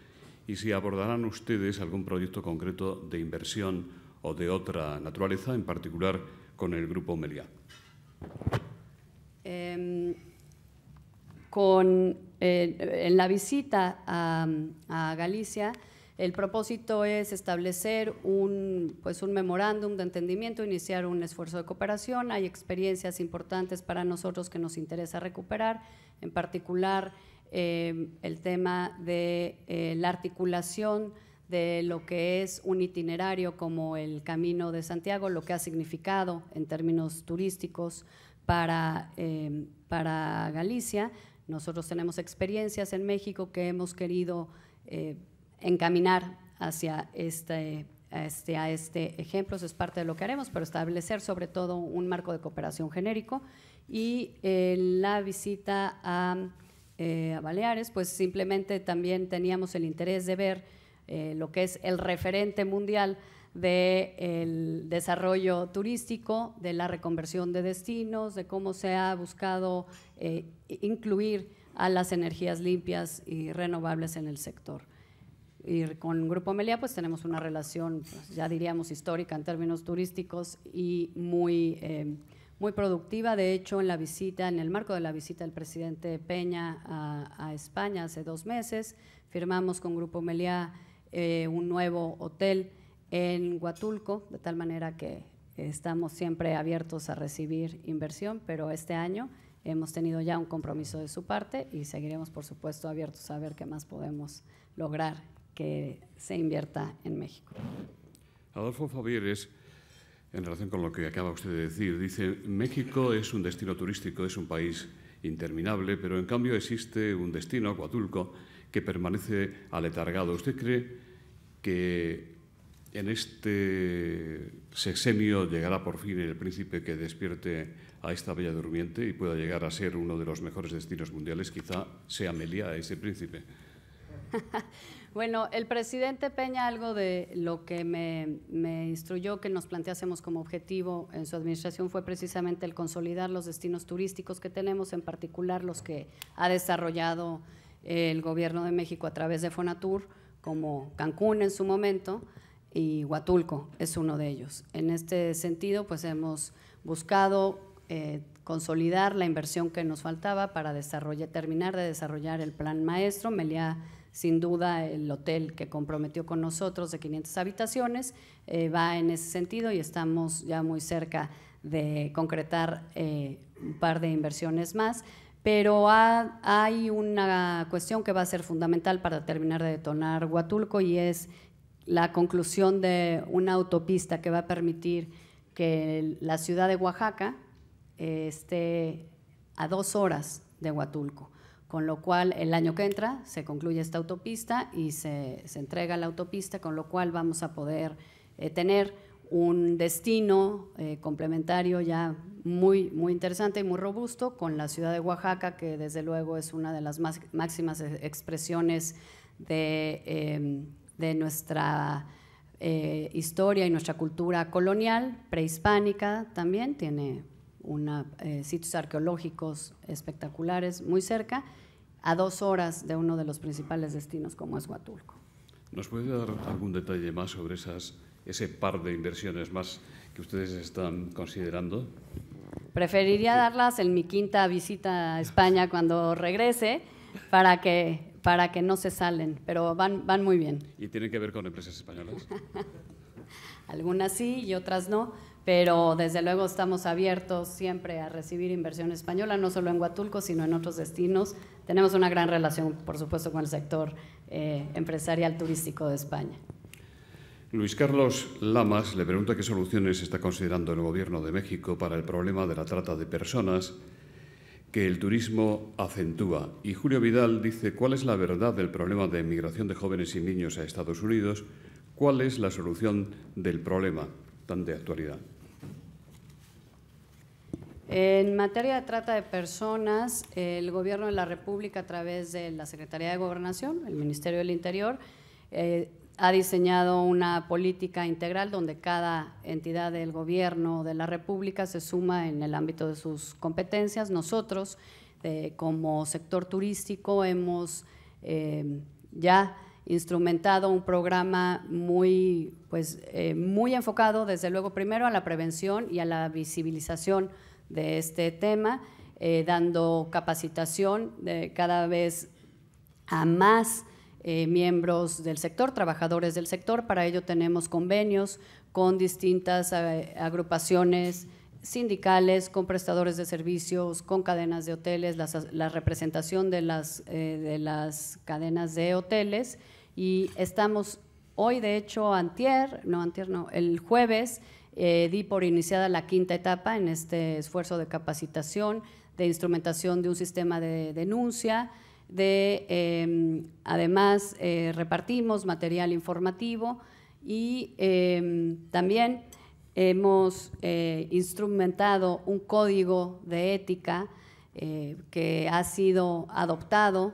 y si abordarán ustedes algún proyecto concreto de inversión o de otra naturaleza, en particular con el Grupo Meliá? Em, con, eh, en la visita a, Galicia, el propósito es establecer un, pues un memorándum de entendimiento, iniciar un esfuerzo de cooperación. Hay experiencias importantes para nosotros que nos interesa recuperar, en particular em, el tema de eh, la articulación de lo que es un itinerario como el Camino de Santiago, lo que ha significado en términos turísticos para, eh, Galicia. Nosotros tenemos experiencias en México que hemos querido eh, encaminar hacia este, este, este, ejemplo, eso es parte de lo que haremos, pero establecer sobre todo un marco de cooperación genérico y eh, la visita a, a Baleares, pues simplemente también teníamos el interés de ver eh, lo que es el referente mundial del el desarrollo turístico, de la reconversión de destinos, de cómo se ha buscado eh, incluir a las energías limpias y renovables en el sector. Y con Grupo Meliá pues tenemos una relación, pues, ya diríamos histórica en términos turísticos y eh, muy, productiva. De hecho, en la visita, en el marco de la visita del presidente Peña a, España hace dos meses, firmamos con Grupo Meliá eh, un nuevo hotel en Huatulco, de tal manera que estamos siempre abiertos a recibir inversión, pero este año hemos tenido ya un compromiso de su parte y seguiremos, por supuesto, abiertos a ver qué más podemos lograr que se invierta en México. Adolfo Favieres, en relación con lo que acaba usted de decir, dice, México es un destino turístico, es un país interminable, pero en cambio existe un destino, Huatulco, que permanece aletargado. ¿Usted cree que en este sexenio llegará por fin el príncipe que despierte a esta bella durmiente y pueda llegar a ser uno de los mejores destinos mundiales, quizá sea Melia ese príncipe. Bueno, el presidente Peña, algo de lo que me, me, instruyó que nos planteásemos como objetivo en su administración fue precisamente el consolidar los destinos turísticos que tenemos, en particular los que ha desarrollado el gobierno de México a través de Fonatur como Cancún en su momento y Huatulco es uno de ellos. En este sentido, pues hemos buscado eh, consolidar la inversión que nos faltaba para terminar de desarrollar el plan maestro. Meliá, sin duda, el hotel que comprometió con nosotros de 500 habitaciones, eh, va en ese sentido y estamos ya muy cerca de concretar eh, un par de inversiones más pero hay una cuestión que va a ser fundamental para terminar de detonar Huatulco y es la conclusión de una autopista que va a permitir que la ciudad de Oaxaca eh, esté a dos horas de Huatulco, con lo cual el año que entra se concluye esta autopista y se, entrega la autopista, con lo cual vamos a poder eh, tener un destino eh, complementario ya muy, muy interesante y muy robusto con la ciudad de Oaxaca, que desde luego es una de las más, máximas e-, expresiones de, em, nuestra eh, historia y nuestra cultura colonial, prehispánica también, tiene una, eh, sitios arqueológicos espectaculares muy cerca, a dos horas de uno de los principales destinos como es Huatulco. ¿Nos puede dar algún detalle más sobre esas ese par de inversiones más que ustedes están considerando? Preferiría darlas en mi quinta visita a España cuando regrese para que, para que no se salen, pero van, van muy bien. ¿Y tienen que ver con empresas españolas? Algunas sí y otras no, pero desde luego estamos abiertos siempre a recibir inversión española, no solo en Huatulco, sino en otros destinos. Tenemos una gran relación, por supuesto, con el sector eh, empresarial turístico de España. Luis Carlos Lamas le pregunta qué soluciones está considerando el Gobierno de México para el problema de la trata de personas que el turismo acentúa. Y Julio Vidal dice cuál es la verdad del problema de migración de jóvenes y niños a Estados Unidos, cuál es la solución del problema tan de actualidad. En materia de trata de personas, el Gobierno de la República, a través de la Secretaría de Gobernación, el Ministerio del Interior, eh, ha diseñado una política integral donde cada entidad del gobierno de la República se suma en el ámbito de sus competencias. Nosotros, eh, como sector turístico, hemos eh, ya instrumentado un programa muy, pues, eh, muy enfocado, desde luego, primero a la prevención y a la visibilización de este tema, dando capacitación de cada vez a más eh, miembros del sector, trabajadores del sector. Para ello tenemos convenios con distintas eh, agrupaciones sindicales, con prestadores de servicios, con cadenas de hoteles, la representación eh, de las, cadenas de hoteles y estamos hoy, de hecho, antier, no antier, no, el jueves di por iniciada la quinta etapa en este esfuerzo de capacitación, de instrumentación de un sistema de denuncia, de, em, además, eh, repartimos material informativo y em, también hemos eh, instrumentado un código de ética eh, que ha sido adoptado,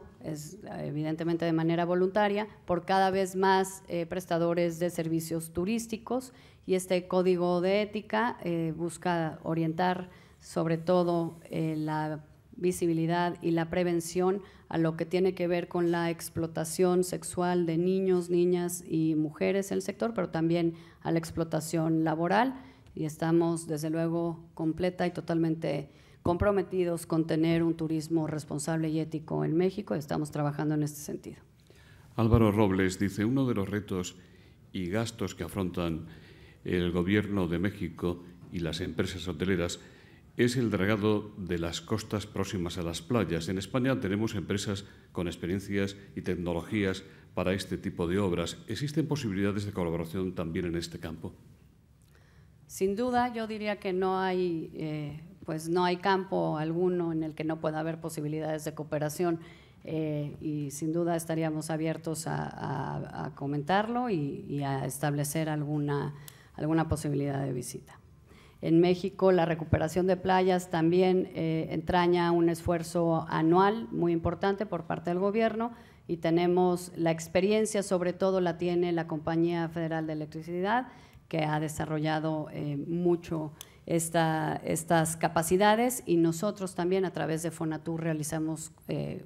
evidentemente de manera voluntaria, por cada vez más prestadores de servicios turísticos y este código de ética busca orientar sobre todo la visibilidad y la prevención a lo que tiene que ver con la explotación sexual de niños, niñas y mujeres en el sector, pero también a la explotación laboral. Y estamos, desde luego, completa y totalmente comprometidos con tener un turismo responsable y ético en México estamos trabajando en este sentido. Álvaro Robles dice, uno de los retos y gastos que afrontan el Gobierno de México y las empresas hoteleras es el dragado de las costas próximas a las playas. En España tenemos empresas con experiencias y tecnologías para este tipo de obras. ¿Existen posibilidades de colaboración también en este campo? Sin duda, yo diría que no hay, eh, pues no hay campo alguno en el que no pueda haber posibilidades de cooperación. Eh, y sin duda estaríamos abiertos a, comentarlo y, a establecer alguna, alguna posibilidad de visita. En México la recuperación de playas también eh, entraña un esfuerzo anual muy importante por parte del gobierno y tenemos la experiencia, sobre todo la tiene la Compañía Federal de Electricidad, que ha desarrollado eh, mucho estas capacidades y nosotros también a través de Fonatur realizamos eh,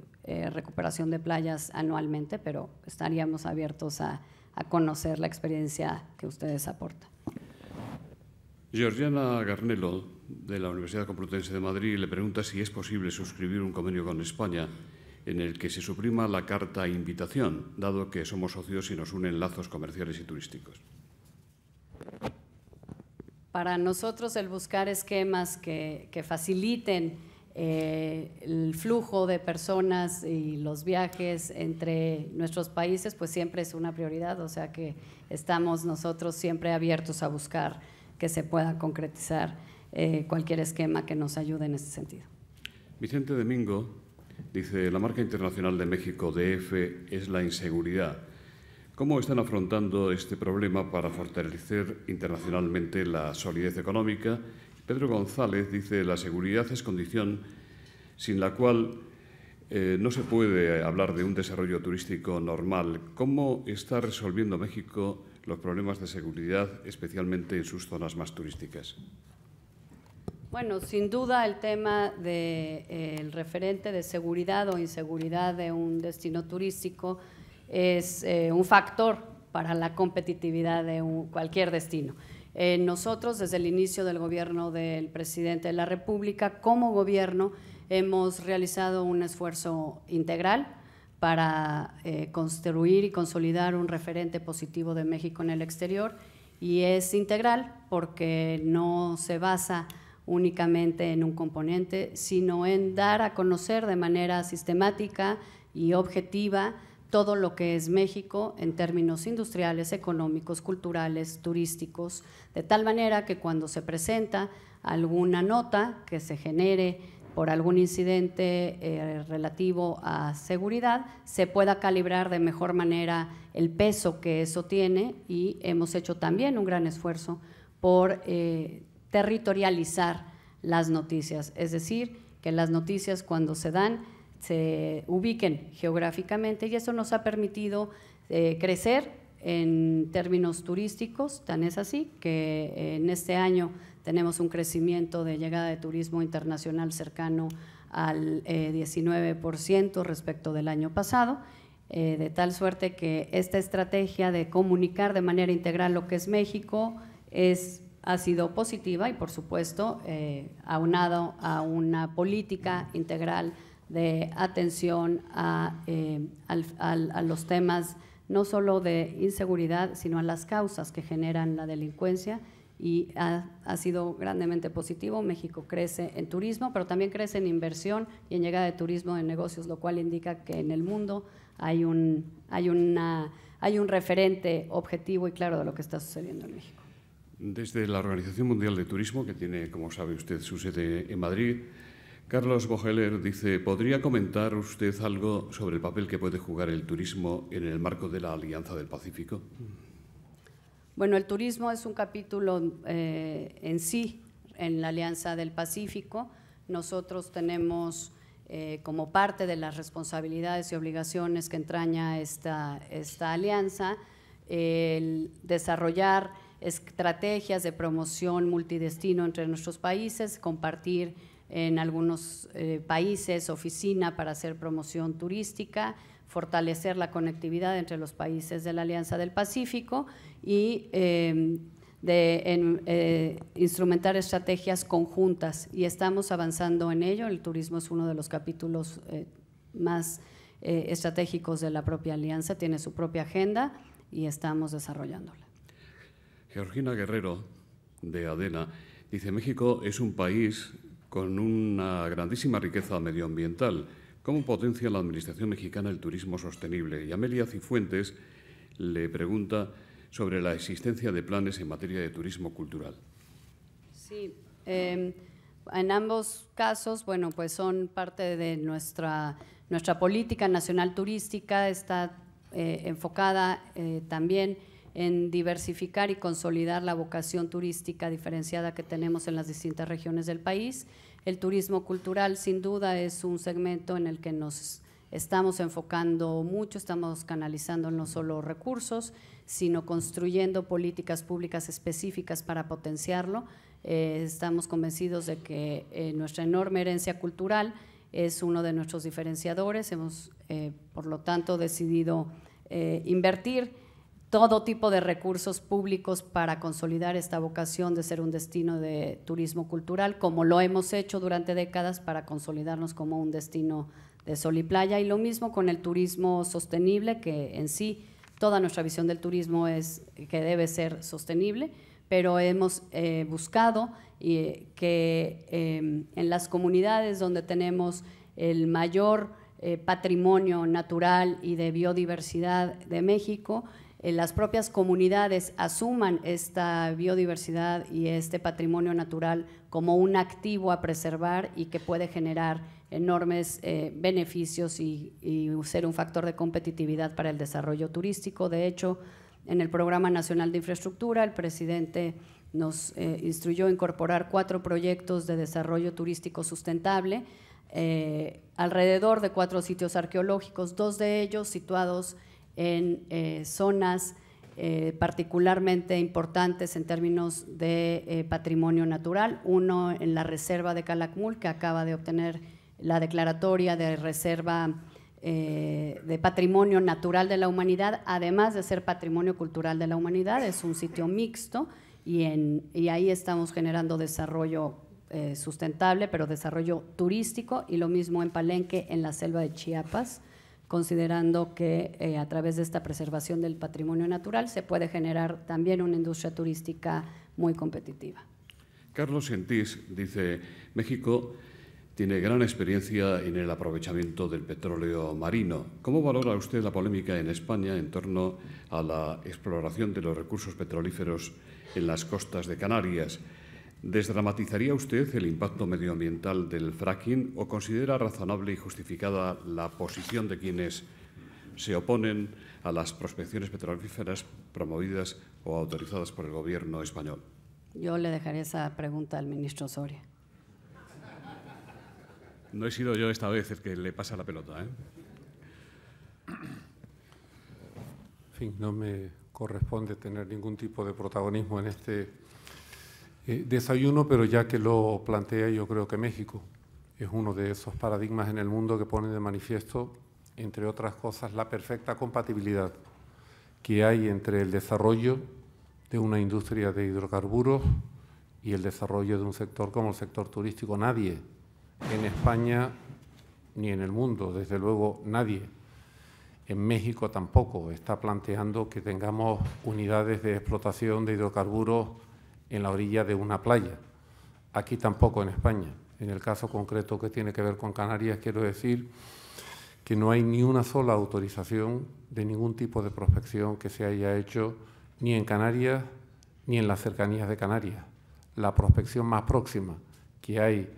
recuperación de playas anualmente, pero estaríamos abiertos a conocer la experiencia que ustedes aportan. Georgiana Garnelo, de la Universidad Complutense de Madrid, le pregunta si es posible suscribir un convenio con España en el que se suprima la carta invitación, dado que somos socios y nos unen lazos comerciales y turísticos. Para nosotros el buscar esquemas que, faciliten eh, el flujo de personas y los viajes entre nuestros países, pues siempre es una prioridad, o sea que estamos nosotros siempre abiertos a buscar que se pueda concretizar eh, cualquier esquema que nos ayude en ese sentido. Vicente Domingo dice, la marca internacional de México DF es la inseguridad. ¿Cómo están afrontando este problema para fortalecer internacionalmente la solidez económica? Pedro González dice, la seguridad es condición sin la cual eh, no se puede hablar de un desarrollo turístico normal. ¿Cómo está resolviendo México los problemas de seguridad, especialmente en sus zonas más turísticas? Bueno, sin duda el tema del eh, referente de seguridad o inseguridad de un destino turístico es eh, un factor para la competitividad de cualquier destino. Eh, nosotros, desde el inicio del gobierno del presidente de la República, como gobierno, hemos realizado un esfuerzo integral para eh, construir y consolidar un referente positivo de México en el exterior y es integral porque no se basa únicamente en un componente, sino en dar a conocer de manera sistemática y objetiva todo lo que es México en términos industriales, económicos, culturales, turísticos, de tal manera que cuando se presenta alguna nota que se genere por algún incidente eh, relativo a seguridad, se pueda calibrar de mejor manera el peso que eso tiene y hemos hecho también un gran esfuerzo por eh, territorializar las noticias, es decir, que las noticias cuando se dan se ubiquen geográficamente y eso nos ha permitido eh, crecer en términos turísticos, tan es así que en este año tenemos un crecimiento de llegada de turismo internacional cercano al 19% eh, respecto del año pasado, eh, de tal suerte que esta estrategia de comunicar de manera integral lo que es México ha sido positiva y, por supuesto, eh, aunado a una política integral de atención a, eh, a los temas no solo de inseguridad, sino a las causas que generan la delincuencia y ha, sido grandemente positivo. México crece en turismo, pero también crece en inversión y en llegada de turismo en negocios, lo cual indica que en el mundo hay un, hay una, hay un referente objetivo y claro de lo que está sucediendo en México. Desde la Organización Mundial de Turismo, que tiene, como sabe usted, su sede en Madrid, Carlos Bogeler dice, ¿podría comentar usted algo sobre el papel que puede jugar el turismo en el marco de la Alianza del Pacífico? Mm. Bueno, el turismo es un capítulo eh, en sí en la Alianza del Pacífico. Nosotros tenemos eh, como parte de las responsabilidades y obligaciones que entraña esta, alianza el desarrollar estrategias de promoción multidestino entre nuestros países, compartir en algunos eh, países oficina para hacer promoción turística, fortalecer la conectividad entre los países de la Alianza del Pacífico y em, de eh, instrumentar estrategias conjuntas y estamos avanzando en ello. El turismo es uno de los capítulos eh, más eh, estratégicos de la propia alianza, tiene su propia agenda y estamos desarrollándola. Georgina Guerrero, de ADENA, dice, México es un país con una grandísima riqueza medioambiental. ¿Cómo potencia la Administración mexicana el turismo sostenible? Y Amelia Cifuentes le pregunta sobre la existencia de planes en materia de turismo cultural. Sí, em, en ambos casos, bueno, pues son parte de nuestra, nuestra política nacional turística, está eh, enfocada eh, también en diversificar y consolidar la vocación turística diferenciada que tenemos en las distintas regiones del país. El turismo cultural, sin duda, es un segmento en el que nos Estamos enfocando mucho, estamos canalizando no solo recursos, sino construyendo políticas públicas específicas para potenciarlo. Eh, estamos convencidos de que eh, nuestra enorme herencia cultural es uno de nuestros diferenciadores. Hemos, eh, por lo tanto, decidido invertir todo tipo de recursos públicos para consolidar esta vocación de ser un destino de turismo cultural, como lo hemos hecho durante décadas para consolidarnos como un destino de sol y playa. Y lo mismo con el turismo sostenible, que en sí toda nuestra visión del turismo es que debe ser sostenible, pero hemos eh, buscado eh, que eh, en las comunidades donde tenemos el mayor patrimonio natural y de biodiversidad de México, las propias comunidades asuman esta biodiversidad y este patrimonio natural como un activo a preservar y que puede generar enormes eh, beneficios y, ser un factor de competitividad para el desarrollo turístico. De hecho, en el Programa Nacional de Infraestructura, el presidente nos eh, instruyó incorporar cuatro proyectos de desarrollo turístico sustentable eh, alrededor de cuatro sitios arqueológicos, dos de ellos situados en zonas particularmente importantes en términos de patrimonio natural. Uno en la reserva de Calakmul, que acaba de obtener la Declaratoria de Reserva eh, de Patrimonio Natural de la Humanidad, además de ser Patrimonio Cultural de la Humanidad, es un sitio mixto y, en, y ahí estamos generando desarrollo eh, sustentable, pero desarrollo turístico y lo mismo en Palenque, en la selva de Chiapas considerando que eh, a través de esta preservación del patrimonio natural se puede generar también una industria turística muy competitiva. Carlos Sentís dice, México tiene gran experiencia en el aprovechamiento del petróleo marino. ¿Cómo valora usted la polémica en España en torno a la exploración de los recursos petrolíferos en las costas de Canarias? ¿Desdramatizaría usted el impacto medioambiental del fracking o considera razonable y justificada la posición de quienes se oponen a las prospecciones petrolíferas promovidas o autorizadas por el Gobierno español? Yo le dejaré esa pregunta al ministro Soria. No he sido yo esta vez el que le pasa la pelota. ¿eh? fin, no me corresponde tener ningún tipo de protagonismo en este eh, desayuno, pero ya que lo plantea, yo creo que México es uno de esos paradigmas en el mundo que pone de manifiesto, entre otras cosas, la perfecta compatibilidad que hay entre el desarrollo de una industria de hidrocarburos y el desarrollo de un sector como el sector turístico. Nadie en España ni en el mundo, desde luego nadie, en México tampoco, está planteando que tengamos unidades de explotación de hidrocarburos en la orilla de una playa. Aquí tampoco en España. En el caso concreto que tiene que ver con Canarias, quiero decir que no hay ni una sola autorización de ningún tipo de prospección que se haya hecho ni en Canarias ni en las cercanías de Canarias. La prospección más próxima que hay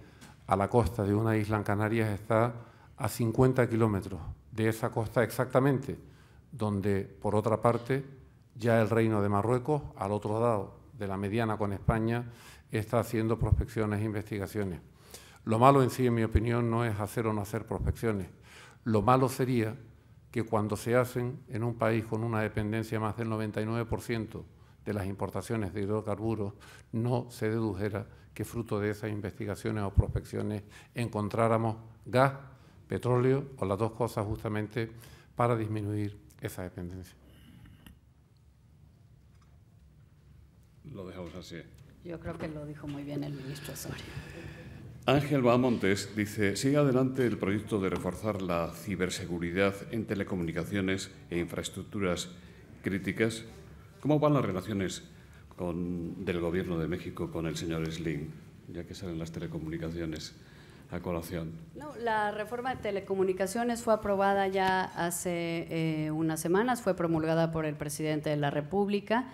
a la costa de una isla en Canarias está a 50 kilómetros de esa costa exactamente, donde, por otra parte, ya el reino de Marruecos, al otro lado de la mediana con España, está haciendo prospecciones e investigaciones. Lo malo en sí, en mi opinión, no es hacer o no hacer prospecciones. Lo malo sería que cuando se hacen en un país con una dependencia más del 99% de las importaciones de hidrocarburos, no se dedujera que fruto de esas investigaciones o prospecciones encontráramos gas, petróleo o las dos cosas justamente para disminuir esa dependencia. Lo dejamos así. Yo creo que lo dijo muy bien el ministro Soria. Ángel Bahamontes dice, sigue adelante el proyecto de reforzar la ciberseguridad en telecomunicaciones e infraestructuras críticas. ¿Cómo van las relaciones del Gobierno de México con el señor Slim, ya que salen las telecomunicaciones a colación? No, la reforma de telecomunicaciones fue aprobada ya hace eh, unas semanas, fue promulgada por el presidente de la República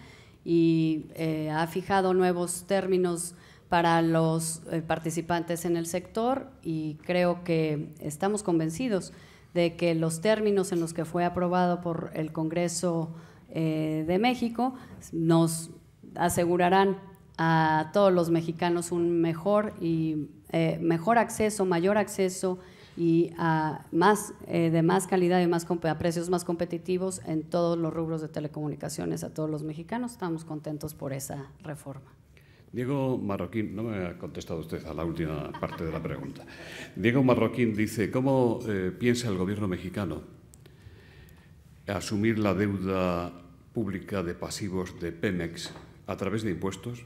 y eh, ha fijado nuevos términos para los eh, participantes en el sector y creo que estamos convencidos de que los términos en los que fue aprobado por el Congreso de México nos asegurarán a todos los mexicanos un mejor y eh, mejor acceso, mayor acceso y ah, más, eh, de más calidad y más a precios más competitivos en todos los rubros de telecomunicaciones a todos los mexicanos. Estamos contentos por esa reforma. Diego Marroquín, no me ha contestado usted a la última parte de la pregunta. Diego Marroquín dice, ¿cómo eh, piensa el gobierno mexicano asumir la deuda pública de pasivos de Pemex a través de impuestos?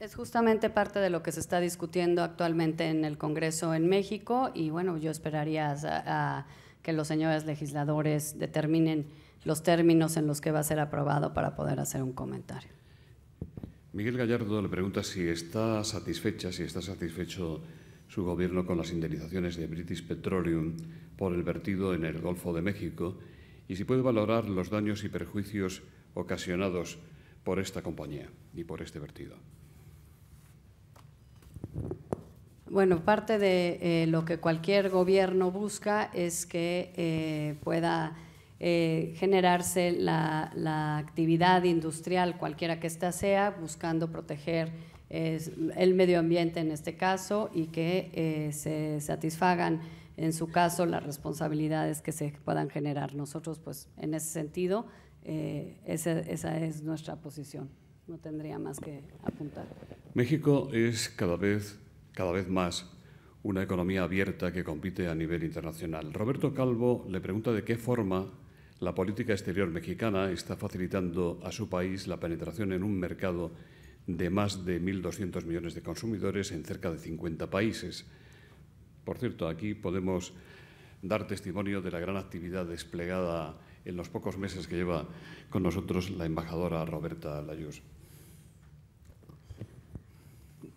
Es justamente parte de lo que se está discutiendo actualmente en el Congreso en México y bueno, yo esperaría a, que los señores legisladores determinen los términos en los que va a ser aprobado para poder hacer un comentario. Miguel Gallardo le pregunta si está satisfecha, si está satisfecho su gobierno con las indemnizaciones de British Petroleum por el vertido en el Golfo de México y si puede valorar los daños y perjuicios ocasionados por esta compañía y por este vertido. Bueno, parte de eh, lo que cualquier gobierno busca es que eh, pueda eh, generarse la, actividad industrial, cualquiera que ésta sea, buscando proteger el medio ambiente en este caso y que se satisfagan en su caso las responsabilidades que se puedan generar. Nosotros, pues, en ese sentido, eh, esa, es nuestra posición. No tendría más que apuntar. México es cada vez, cada vez más una economía abierta que compite a nivel internacional. Roberto Calvo le pregunta de qué forma la política exterior mexicana está facilitando a su país la penetración en un mercado de más de 1.200 millones de consumidores en cerca de 50 países. Por cierto, aquí podemos dar testimonio de la gran actividad desplegada en los pocos meses que lleva con nosotros la embajadora Roberta Layuz.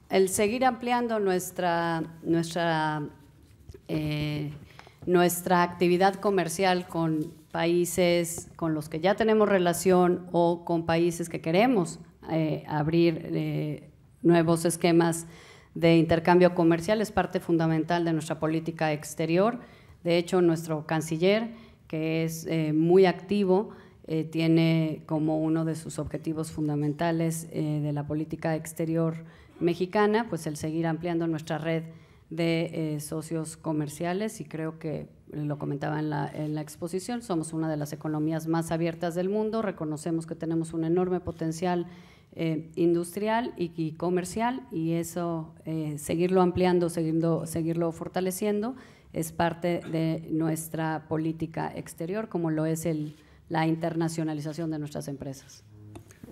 El seguir ampliando nuestra, nuestra, eh, nuestra actividad comercial con países con los que ya tenemos relación o con países que queremos eh, abrir eh, nuevos esquemas de intercambio comercial es parte fundamental de nuestra política exterior. De hecho, nuestro canciller es eh, muy activo, eh, tiene como uno de sus objetivos fundamentales eh, de la política exterior mexicana, pues el seguir ampliando nuestra red de socios comerciales y creo que lo comentaba en la, exposición, somos una de las economías más abiertas del mundo, reconocemos que tenemos un enorme potencial industrial y, comercial y eso seguirlo ampliando, seguirlo, seguirlo fortaleciendo es parte de nuestra política exterior, como lo es el, la internacionalización de nuestras empresas.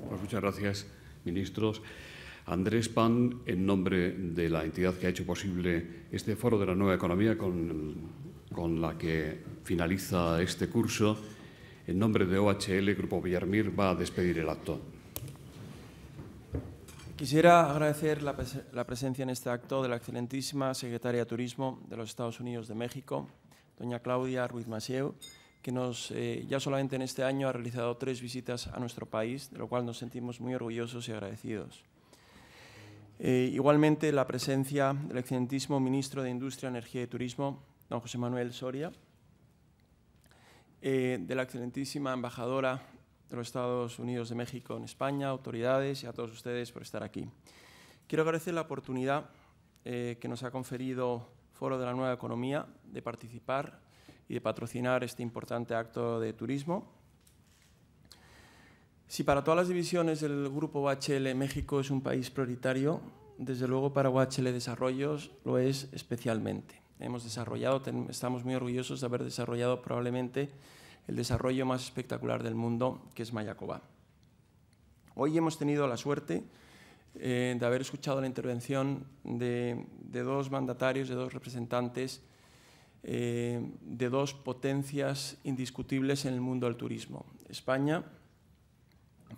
Pues muchas gracias, ministros. Andrés Pan, en nombre de la entidad que ha hecho posible este foro de la nueva economía con, con la que finaliza este curso, en nombre de OHL, Grupo Villarmir, va a despedir el acto. Quisiera agradecer la, presencia en este acto de la excelentísima secretaria de Turismo de los Estados Unidos de México, doña Claudia Ruiz Massieu, que nos, eh, ya solamente en este año ha realizado tres visitas a nuestro país, de lo cual nos sentimos muy orgullosos y agradecidos. Eh, igualmente, la presencia del excelentísimo ministro de Industria, Energía y Turismo, don José Manuel Soria, eh, de la excelentísima embajadora de los Estados Unidos de México en España, autoridades y a todos ustedes por estar aquí. Quiero agradecer la oportunidad eh, que nos ha conferido Foro de la Nueva Economía de participar y de patrocinar este importante acto de turismo. Si para todas las divisiones del Grupo UHL México es un país prioritario, desde luego para UHL Desarrollos lo es especialmente. Hemos desarrollado, estamos muy orgullosos de haber desarrollado probablemente el desarrollo más espectacular del mundo, que es Mayacoba. Hoy hemos tenido la suerte eh, de haber escuchado la intervención de, dos mandatarios, de dos representantes, eh, de dos potencias indiscutibles en el mundo del turismo. España,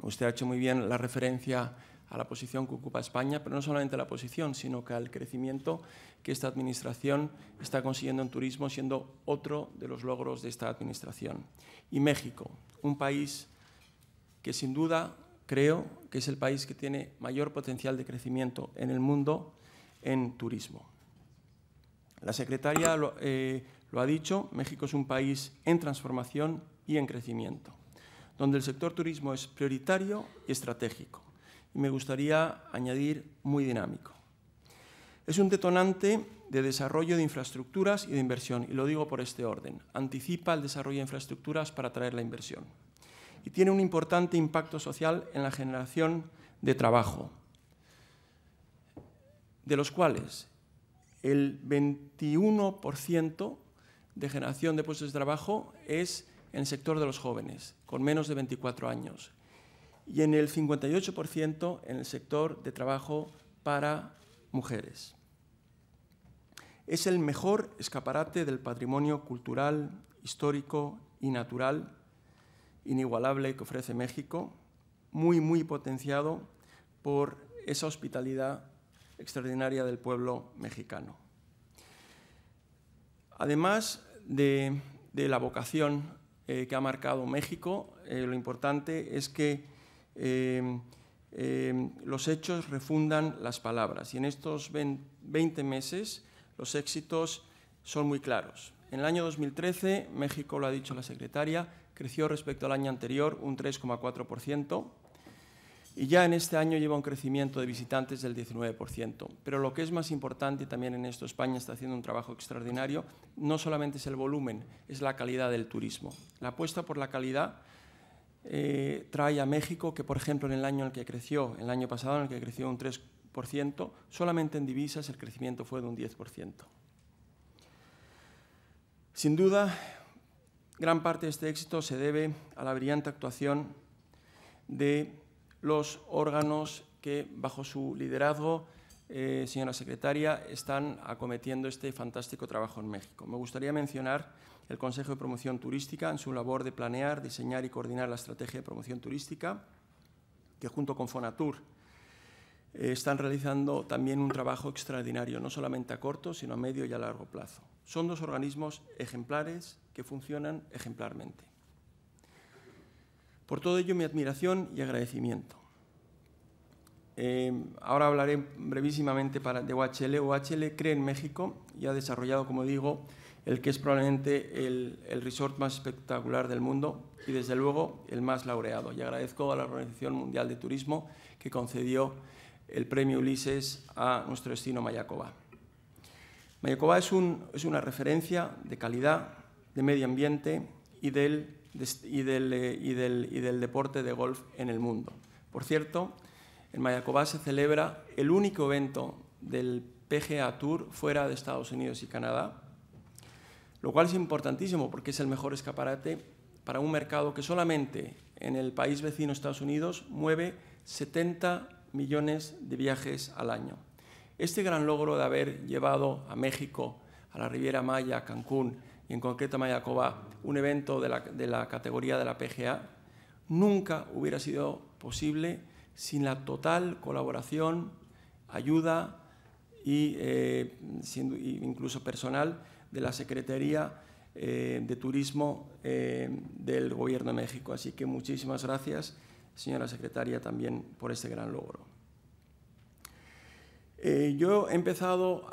usted ha hecho muy bien la referencia a la posición que ocupa España, pero no solamente a la posición, sino que al crecimiento que esta Administración está consiguiendo en turismo, siendo otro de los logros de esta Administración. Y México, un país que sin duda creo que es el país que tiene mayor potencial de crecimiento en el mundo en turismo. La secretaria lo, eh, lo ha dicho, México es un país en transformación y en crecimiento, donde el sector turismo es prioritario y estratégico y me gustaría añadir muy dinámico. Es un detonante de desarrollo de infraestructuras y de inversión, y lo digo por este orden. Anticipa el desarrollo de infraestructuras para atraer la inversión. Y tiene un importante impacto social en la generación de trabajo, de los cuales el 21% de generación de puestos de trabajo es en el sector de los jóvenes, con menos de 24 años y en el 58% en el sector de trabajo para mujeres. Es el mejor escaparate del patrimonio cultural, histórico y natural inigualable que ofrece México, muy, muy potenciado por esa hospitalidad extraordinaria del pueblo mexicano. Además de, la vocación eh, que ha marcado México, eh, lo importante es que Em, em, los hechos refundan las palabras y en estos 20 meses los éxitos son muy claros. En el año 2013, México, lo ha dicho la secretaria, creció respecto al año anterior un 3,4% y ya en este año lleva un crecimiento de visitantes del 19%. Pero lo que es más importante también en esto, España está haciendo un trabajo extraordinario, no solamente es el volumen, es la calidad del turismo. La apuesta por la calidad eh, trae a México, que por ejemplo en el año en el que creció, el año pasado en el que creció un 3%, solamente en divisas el crecimiento fue de un 10%. Sin duda, gran parte de este éxito se debe a la brillante actuación de los órganos que bajo su liderazgo, eh, señora secretaria, están acometiendo este fantástico trabajo en México. Me gustaría mencionar el Consejo de Promoción Turística en su labor de planear, diseñar y coordinar la estrategia de promoción turística, que junto con Fonatur eh, están realizando también un trabajo extraordinario, no solamente a corto, sino a medio y a largo plazo. Son dos organismos ejemplares que funcionan ejemplarmente. Por todo ello, mi admiración y agradecimiento. Eh, ahora hablaré brevísimamente para, de OHL. OHL cree en México y ha desarrollado, como digo, el que es probablemente el, resort más espectacular del mundo y desde luego el más laureado. Y agradezco a la Organización Mundial de Turismo que concedió el premio Ulises a nuestro destino Mayacoba. Mayacoba es, una referencia de calidad, de medio ambiente eh, y del, y del deporte de golf en el mundo. Por cierto, en Mayacoba se celebra el único evento del PGA Tour fuera de Estados Unidos y Canadá, lo cual es importantísimo porque es el mejor escaparate para un mercado que solamente en el país vecino Estados Unidos mueve 70 millones de viajes al año. Este gran logro de haber llevado a México, a la Riviera Maya, a Cancún y en concreto a Mayacoba, un evento de la, de la categoría de la PGA, nunca hubiera sido posible sin la total colaboración, ayuda y, eh, incluso personal de la Secretaría eh, de Turismo eh, del Gobierno de México. Así que muchísimas gracias, señora secretaria, también por este gran logro. Eh, yo he empezado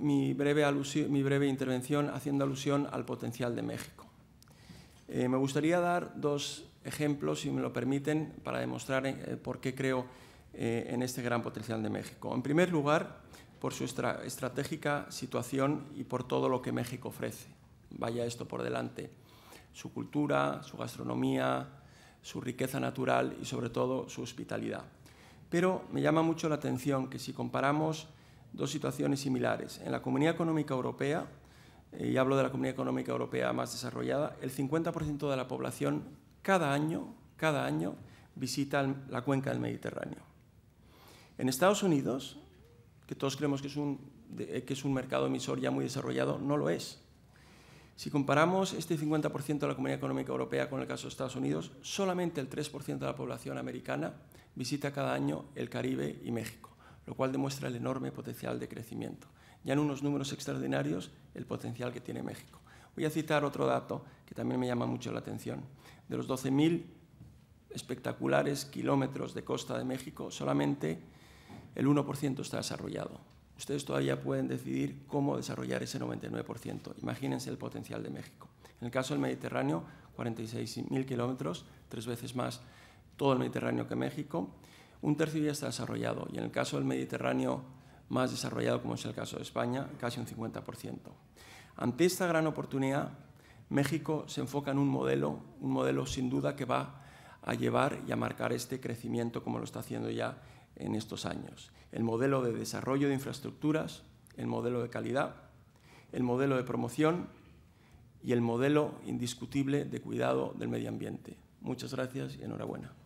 mi breve, mi, breve intervención haciendo alusión al potencial de México. me gustaría dar dos ejemplos, si me lo permiten, para demostrar por qué creo en este gran potencial de México. En primer lugar, por su estratégica situación y por todo lo que México ofrece. Vaya esto por delante. Su cultura, su gastronomía, su riqueza natural y sobre todo su hospitalidad. Pero me llama mucho la atención que si comparamos dos situaciones similares, en la Comunidad Económica Europea, eh, y hablo de la Comunidad Económica Europea más desarrollada, el 50% de la población cada año, cada año visita la cuenca del Mediterráneo. En Estados Unidos, que todos creemos que es, un, eh, que es un mercado emisor ya muy desarrollado, no lo es. Si comparamos este 50% de la Comunidad Económica Europea con el caso de Estados Unidos, solamente el 3% de la población americana visita cada año el Caribe y México, lo cual demuestra el enorme potencial de crecimiento. Ya en unos números extraordinarios, el potencial que tiene México. Voy a citar otro dato que también me llama mucho la atención. De los 12.000 espectaculares kilómetros de costa de México, solamente el 1% está desarrollado. Ustedes todavía pueden decidir cómo desarrollar ese 99%. Imagínense el potencial de México. En el caso del Mediterráneo, 46.000 kilómetros, tres veces más todo el Mediterráneo que México. Un tercio ya está desarrollado y en el caso del Mediterráneo más desarrollado, como es el caso de España, casi un 50%. Ante esta gran oportunidad, México se enfoca en un modelo, un modelo sin duda que va a llevar y a marcar este crecimiento como lo está haciendo ya en estos años. El modelo de desarrollo de infraestructuras, el modelo de calidad, el modelo de promoción y el modelo indiscutible de cuidado del medio ambiente. Muchas gracias y enhorabuena.